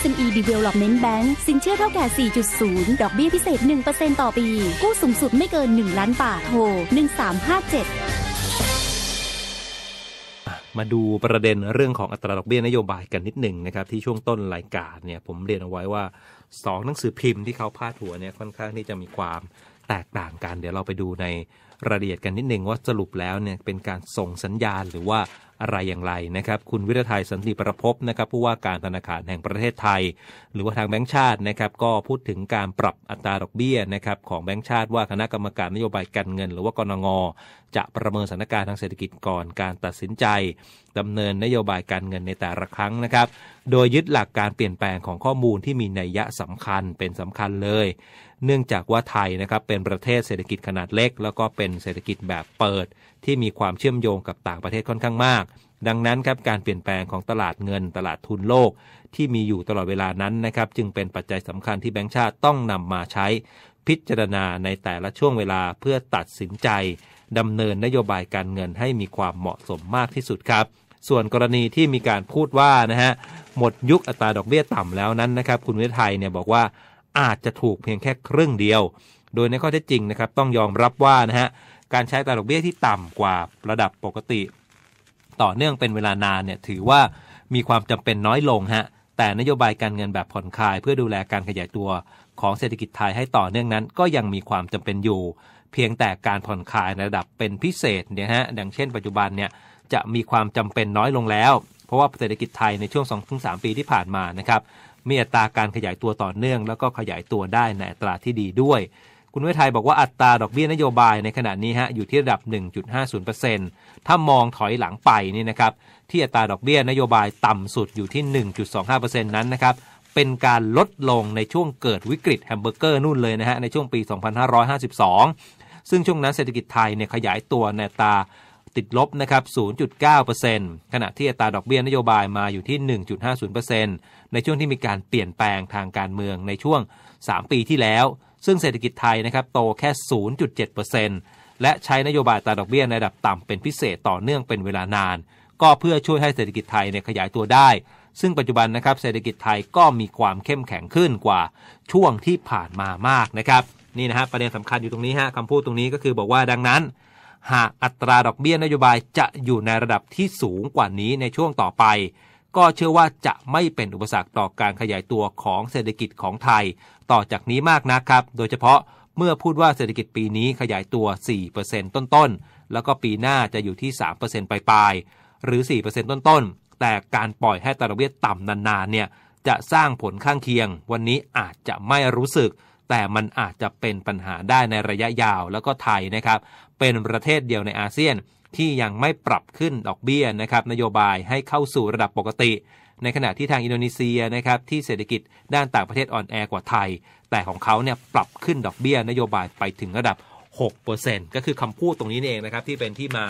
SME Development Bank สินเชื่อเท่าแก่4.0 ดอกเบี้ยพิเศษ 1%ต่อปี กู้สูงสุดไม่เกิน 1 ล้านบาท โทร 1357 มาดูประเด็นเรื่องของอัตราดอกเบี้ยนโยบายกันนิดหนึ่งนะครับ ที่ช่วงต้นรายการเนี่ย ผมเรียนเอาไว้ว่า 2 หนังสือพิมพ์ที่เขาพาดหัวเนี่ย ค่อนข้างที่จะมีความแตกต่างกัน เดี๋ยวเราไปดูในรายละเอียดกันนิดหนึ่งว่าสรุปแล้วเนี่ยเป็นการส่งสัญญาณหรือว่าอะไรอย่างไรนะครับคุณวิรทัยสันติประพบนะครับผู้ว่าการธนาคารแห่งประเทศไทย หรือว่าทางแบงก์ชาตินะครับก็พูดถึงการปรับอัตราดอกเบี้ยนะครับของแบงก์ชาติว่าคณะกรรมการนโยบายการเงิน หรือว่ากรนงจะประเมินสถานการณ์ทางเศรษฐกิจก่อนการตัดสินใจ ดำเนินนโยบายการเงินในแต่ละครั้งนะครับ โดยยึดหลักการเปลี่ยนแปลงของข้อมูลที่มีนัยยะสำคัญเป็นสำคัญเลยเนื่องจากว่าไทยนะครับเป็นประเทศเศรษฐกิจขนาดเล็ก แล้วก็เป็นเศรษฐกิจแบบเปิด ที่มีความเชื่อมโยงกับต่างประเทศค่อนข้างมาก ดังนั้นครับการเปลี่ยนแปลงของตลาดเงินตลาดทุนโลก ที่มีอยู่ตลอดเวลานั้นนะครับจึงเป็นปัจจัยสำคัญที่แบงค์ชาติต้องนำมาใช้ พิจารณาในแต่ละช่วงเวลาเพื่อตัดสินใจดำเนินนโยบายการเงินให้มีความเหมาะสมมากที่สุดครับส่วนกรณีที่มีการพูดว่านะฮะหมดยุคอัตราดอกเบี้ยต่ำแล้วนั้นนะครับคุณวิทยไทยเนี่ยบอกว่าอาจจะถูกเพียงแค่ครึ่งเดียว โดยในข้อเท็จจริงนะครับต้องยอมรับว่านะฮะการใช้ตาดอกเบี้ยที่ต่ำกว่าระดับปกติ ต่อเนื่องเป็นเวลานานเนี่ยถือว่ามีความจำเป็นน้อยลงฮะแต่นโยบายการเงินแบบผ่อนคลาย เพื่อดูแลการขยายตัวของเศรษฐกิจไทยให้ต่อเนื่องนั้นก็ยังมีความจำเป็นอยู่ เพียงแต่การผ่อนคลายในระดับเป็นพิเศษเนี่ยฮะดังเช่นปัจจุบันเนี่ยจะมีความจำเป็นน้อยลงแล้ว เพราะว่าเศรษฐกิจไทยในช่วง 2-3 ปีที่ผ่านมานะครับมีอัตราการขยายตัวต่อเนื่อง แล้วก็ขยายตัวได้ในอัตราที่ดีด้วย คุณวิทัยบอกว่าอัตราดอกเบี้ยนโยบายในขณะนี้ฮะอยู่ที่ระดับ 1.50%ถ้ามองถอยหลังไปนี่นะครับที่อัตราดอกเบี้ยนโยบายต่ำสุดอยู่ที่ 1.25%นั้นนะครับเป็นการลดลงในช่วงเกิดวิกฤตแฮมเบอร์เกอร์นู่นเลยนะฮะในช่วงปี 2552 ซึ่งช่วงนั้นเศรษฐกิจไทยเนี่ยขยายตัวในตาติดลบนะครับ0.9%ขณะที่อัตราดอกเบี้ยนโยบายมาอยู่ที่ 1.50%ในช่วงที่มีการเปลี่ยนแปลงทางการเมืองในช่วง 3 ปีที่แล้ว ซึ่งเศรษฐกิจไทยนะครับโตแค่ 0.7%และใช้นโยบายตาดอกเบี้ย ในระดับต่ำเป็นพิเศษต่อเนื่องเป็นเวลานาน ก็เพื่อช่วยให้เศรษฐกิจไทยเนี่ยขยายตัวได้ ซึ่งปัจจุบันนะครับเศรษฐกิจไทยก็มีความเข้มแข็งขึ้นกว่า ช่วงที่ผ่านมามากนะครับนี่นะฮะประเด็นสำคัญอยู่ตรงนี้ฮะคำพูดตรงนี้ก็คือบอกว่าดังนั้น หากอัตราดอกเบี้ยนโยบายจะอยู่ในระดับที่สูงกว่านี้ในช่วงต่อไปก็เชื่อว่าจะไม่เป็นอุปสรรคต่อการขยายตัวของเศรษฐกิจของไทย ต่อจากนี้มากนะครับ โดยเฉพาะเมื่อพูดว่าเศรษฐกิจปีนี้ขยายตัว 4%ต้นๆ แล้วก็ปีหน้าจะอยู่ที่ 3%ปลาย ๆ หรือ 4%ต้น ๆ แต่การปล่อยให้ตลาดเวียดต่ำนานๆ เนี่ยจะสร้างผลข้างเคียง วันนี้อาจจะไม่รู้สึก แต่มันอาจจะเป็นปัญหาได้ในระยะยาวแล้วก็ไทยนะครับ เป็นประเทศเดียวในอาเซียนที่ยังไม่ปรับขึ้นดอกเบี้ยนะครับนโยบายให้เข้าสู่ระดับปกติ ในขณะที่ทางอินโดนีเซียนะครับ ที่เศรษฐกิจด้านต่างประเทศอ่อนแอกว่าไทย แต่ของเขาเนี่ยปรับขึ้นดอกเบี้ยนโยบายไปถึงระดับ6%ก็คือคำพูดตรงนี้เองนะครับที่เป็นที่มา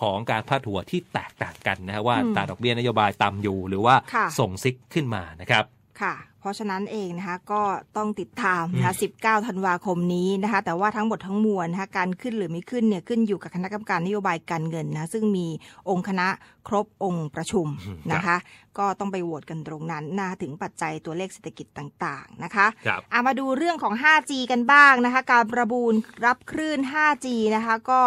ของการพาดหัวที่แตกต่างกันนะว่าตาดอกเบี้ยนโยบายต่ำอยู่ หรือว่าส่งซิกขึ้นมานะครับค่ะเพราะฉะนั้นเองนะคะก็ต้องติดตามนะคะ19 ธันวาคมนี้นะคะ แต่ว่าทั้งหมดทั้งมวลนะคะการขึ้นหรือไม่ขึ้นเนี่ยขึ้นอยู่กับคณะกรรมการนโยบายการเงินนะซึ่งมีองค์คณะครบองค์ประชุมนะคะก็ต้องไปโหวตกันตรงนั้นนะะถึงปัจจัยตัวเลขเศรษฐกิจต่างๆนะคะคเอามาดูเรื่องของ 5G กันบ้างนะคะการประบูลรับคลื่น 5G นะคะก็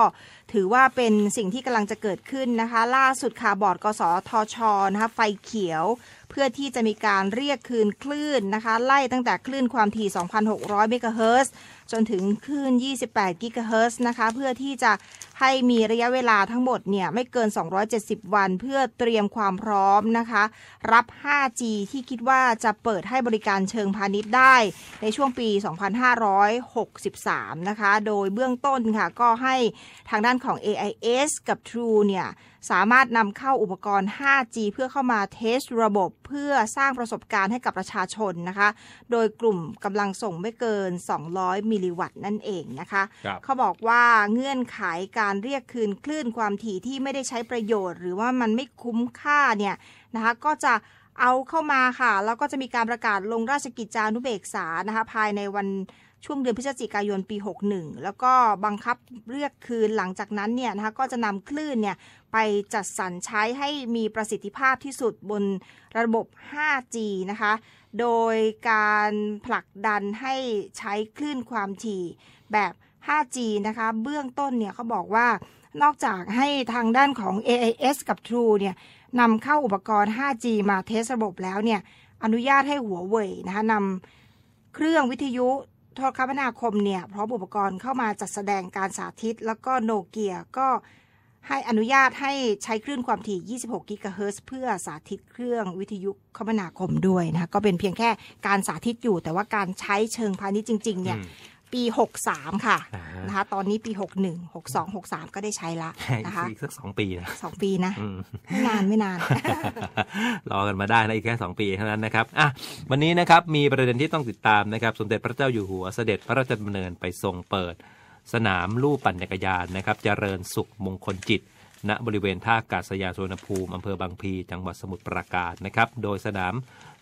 ถือว่าเป็นสิ่งที่กำลังจะเกิดขึ้นนะคะ ล่าสุดค่ะบอร์ดกสทชนะคะไฟเขียว เพื่อที่จะมีการเรียกคืนคลื่นนะคะ ไล่ตั้งแต่คลื่นความถี่ 2,600 เมกะเฮิรตซ์จนถึงคลื่น28 กิกะเฮิร์นะคะ เพื่อที่จะให้มีระยะเวลาทั้งหมดเนี่ย ไม่เกิน 270 วันเพื่อเตรียมความพร้อมนะคะ รับ 5G ที่คิดว่าจะเปิดให้บริการเชิงพาณิชย์ได้ในช่วงปี 2563 นะคะ โดยเบื้องต้นค่ะก็ให้ทางด้านของ AIS กับ True เนี่ยสามารถนำเข้าอุปกรณ์ 5G เพื่อเข้ามาเทสระบบเพื่อสร้างประสบการณ์ให้กับประชาชนนะคะ โดยกลุ่มกำลังส่งไม่เกิน 200 มิลลิวัตต์นั่นเองนะคะเขาบอกว่าเงื่อนไขาการเรียกคืน คลื่นความถี่ที่ไม่ได้ใช้ประโยชน์ หรือว่ามันไม่คุ้มค่าเนี่ยนะคะก็จะเอาเข้ามาค่ะ แล้วก็จะมีการประกาศลงราชกิจจานุเบกษานะคะภายในวันช่วงเดือนพฤศจิกายนปี 61 แล้วก็บังคับเรียกคืนหลังจากนั้นเนี่ยนะคะก็จะนำคลื่นเนี่ยไปจัดสรรใช้ให้มีประสิทธิภาพที่สุดบนระบบ 5G นะคะ โดยการผลักดันให้ใช้คลื่นความถี่แบบ 5G นะคะเบื้องต้นเนี่ยเขาบอกว่านอกจากให้ทางด้านของ AIS กับ True เนี่ยนำเข้าอุปกรณ์ 5G มาเทสระบบแล้วเนี่ยอนุญาตให้หัวเว่ยนะคะนำเครื่องวิทยุโทรคมนาคมเนี่ยพร้อมอุปกรณ์เข้ามาจัดแสดงการสาธิต แล้วก็โนเกียก็ให้อนุญาตให้ใช้คลื่นความถี่26กิกะเฮิรตซ์เพื่อสาธิตเครื่องวิทยุคมนาคมด้วยนะก็เป็นเพียงแค่การสาธิตอยู่ แต่ว่าการใช้เชิงพาณิชย์จริงๆเนี่ยปี 63 ค่ะนะคะตอนนี้ปี 61 62 63 ก็ได้ใช้ละนะคะอีกสักสองปีนะสองปีนะไม่นาน ไม่นาน รอกันมาได้นะอีกแค่ 2 ปีเท่านั้นนะครับอ่ะวันนี้นะครับมีประเด็นที่ต้องติดตามนะครับ สมเด็จพระเจ้าอยู่หัวเสด็จพระราชดำเนินไปทรงเปิดสนามลู่ปั่นจักรยานนะครับเจริญสุขมงคลจิตณบริเวณท่ากาศยานสุวรรณภูมิอำเภอบางพีจังหวัดสมุทรปราการนะครับ โดยสนาม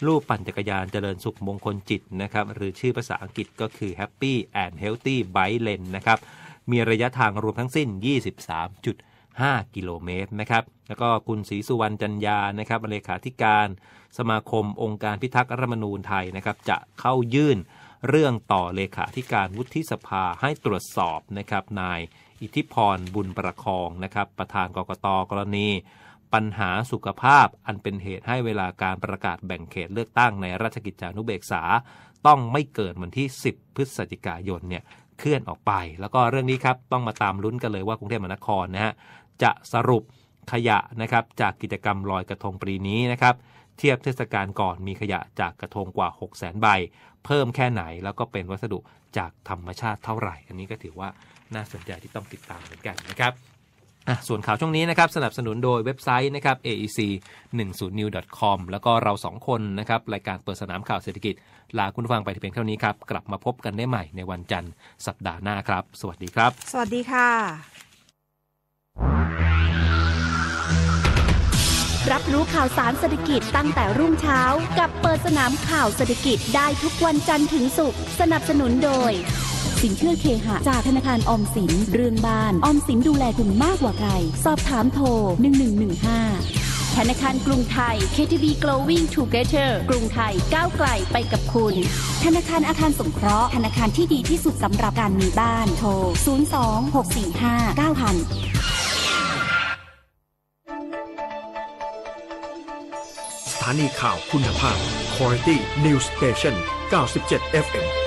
รูปปั่นจักรยานเจริญสุขมงคลจิตนะครับ หรือชื่อภาษาอังกฤษก็คือ Happy and Healthy Bike Lane นะครับมีระยะทางรวมทั้งสิ้น 23.5 กิโลเมตรนะครับ แล้วก็คุณศรีสุวรรณจันยานะครับเลขาธิการสมาคมองค์การพิทักษ์รัฐมนูญไทยนะครับ จะเข้ายื่นเรื่องต่อเลขาธิการวุฒิสภาให้ตรวจสอบนะครับ นายอิทธิพรบุญประคองนะครับ ประธานกกตกรณีปัญหาสุขภาพอันเป็นเหตุให้เวลาการประกาศแบ่งเขตเลือกตั้งในราชกิจจานุเบกษา ต้องไม่เกินวันที่ 10 พฤศจิกายนเนี่ยเคลื่อนออกไป แล้วก็เรื่องนี้ครับต้องมาตามลุ้นกันเลยว่ากรุงเทพมหานครนะฮะจะสรุปขยะนะครับ จากกิจกรรมลอยกระทงปีนี้นะครับ เทียบเทศกาลก่อนมีขยะจากกระทงกว่า 6 0 0 0 0 0 ใบ เพิ่มแค่ไหนแล้วก็เป็นวัสดุจากธรรมชาติเท่าไหร่ อันนี้ก็ถือว่าน่าสนใจที่ต้องติดตามเหมือนกันนะครับอ่ะส่วนข่าวช่วงนี้นะครับสนับสนุนโดยเว็บไซต์นะครับ aec 1 0 new com แล้วก็เราสองคนนะครับรายการเปิดสนามข่าวเศรษฐกิจ ลาคุณฟังไปที่เพียงเท่านี้ครับ กลับมาพบกันได้ใหม่ในวันจันทร์สัปดาห์หน้าครับ สวัสดีครับ สวัสดีค่ะ รับรู้ข่าวสารเศรษฐกิจตั้งแต่รุ่งเช้า กับเปิดสนามข่าวเศรษฐกิจได้ทุกวันจันทร์ถึงศุกร์สนับสนุนโดยสินเชื่อเคหะ จากธนาคารออมสิน เรื่องบ้านออมสินดูแลคุณมากกว่าใคร สอบถามโทร 1115 ธนาคารกรุงไทย KTB g r o w i n g Together กรุงไทยก้าวไกล ไปกับคุณ ธนาคารอาคารสงเคราะห์ ธนาคารที่ดีที่สุดสำหรับการมีบ้านโทร 02 645 9000ถานีข่าวคุณภาพ Quality News Station 97 FM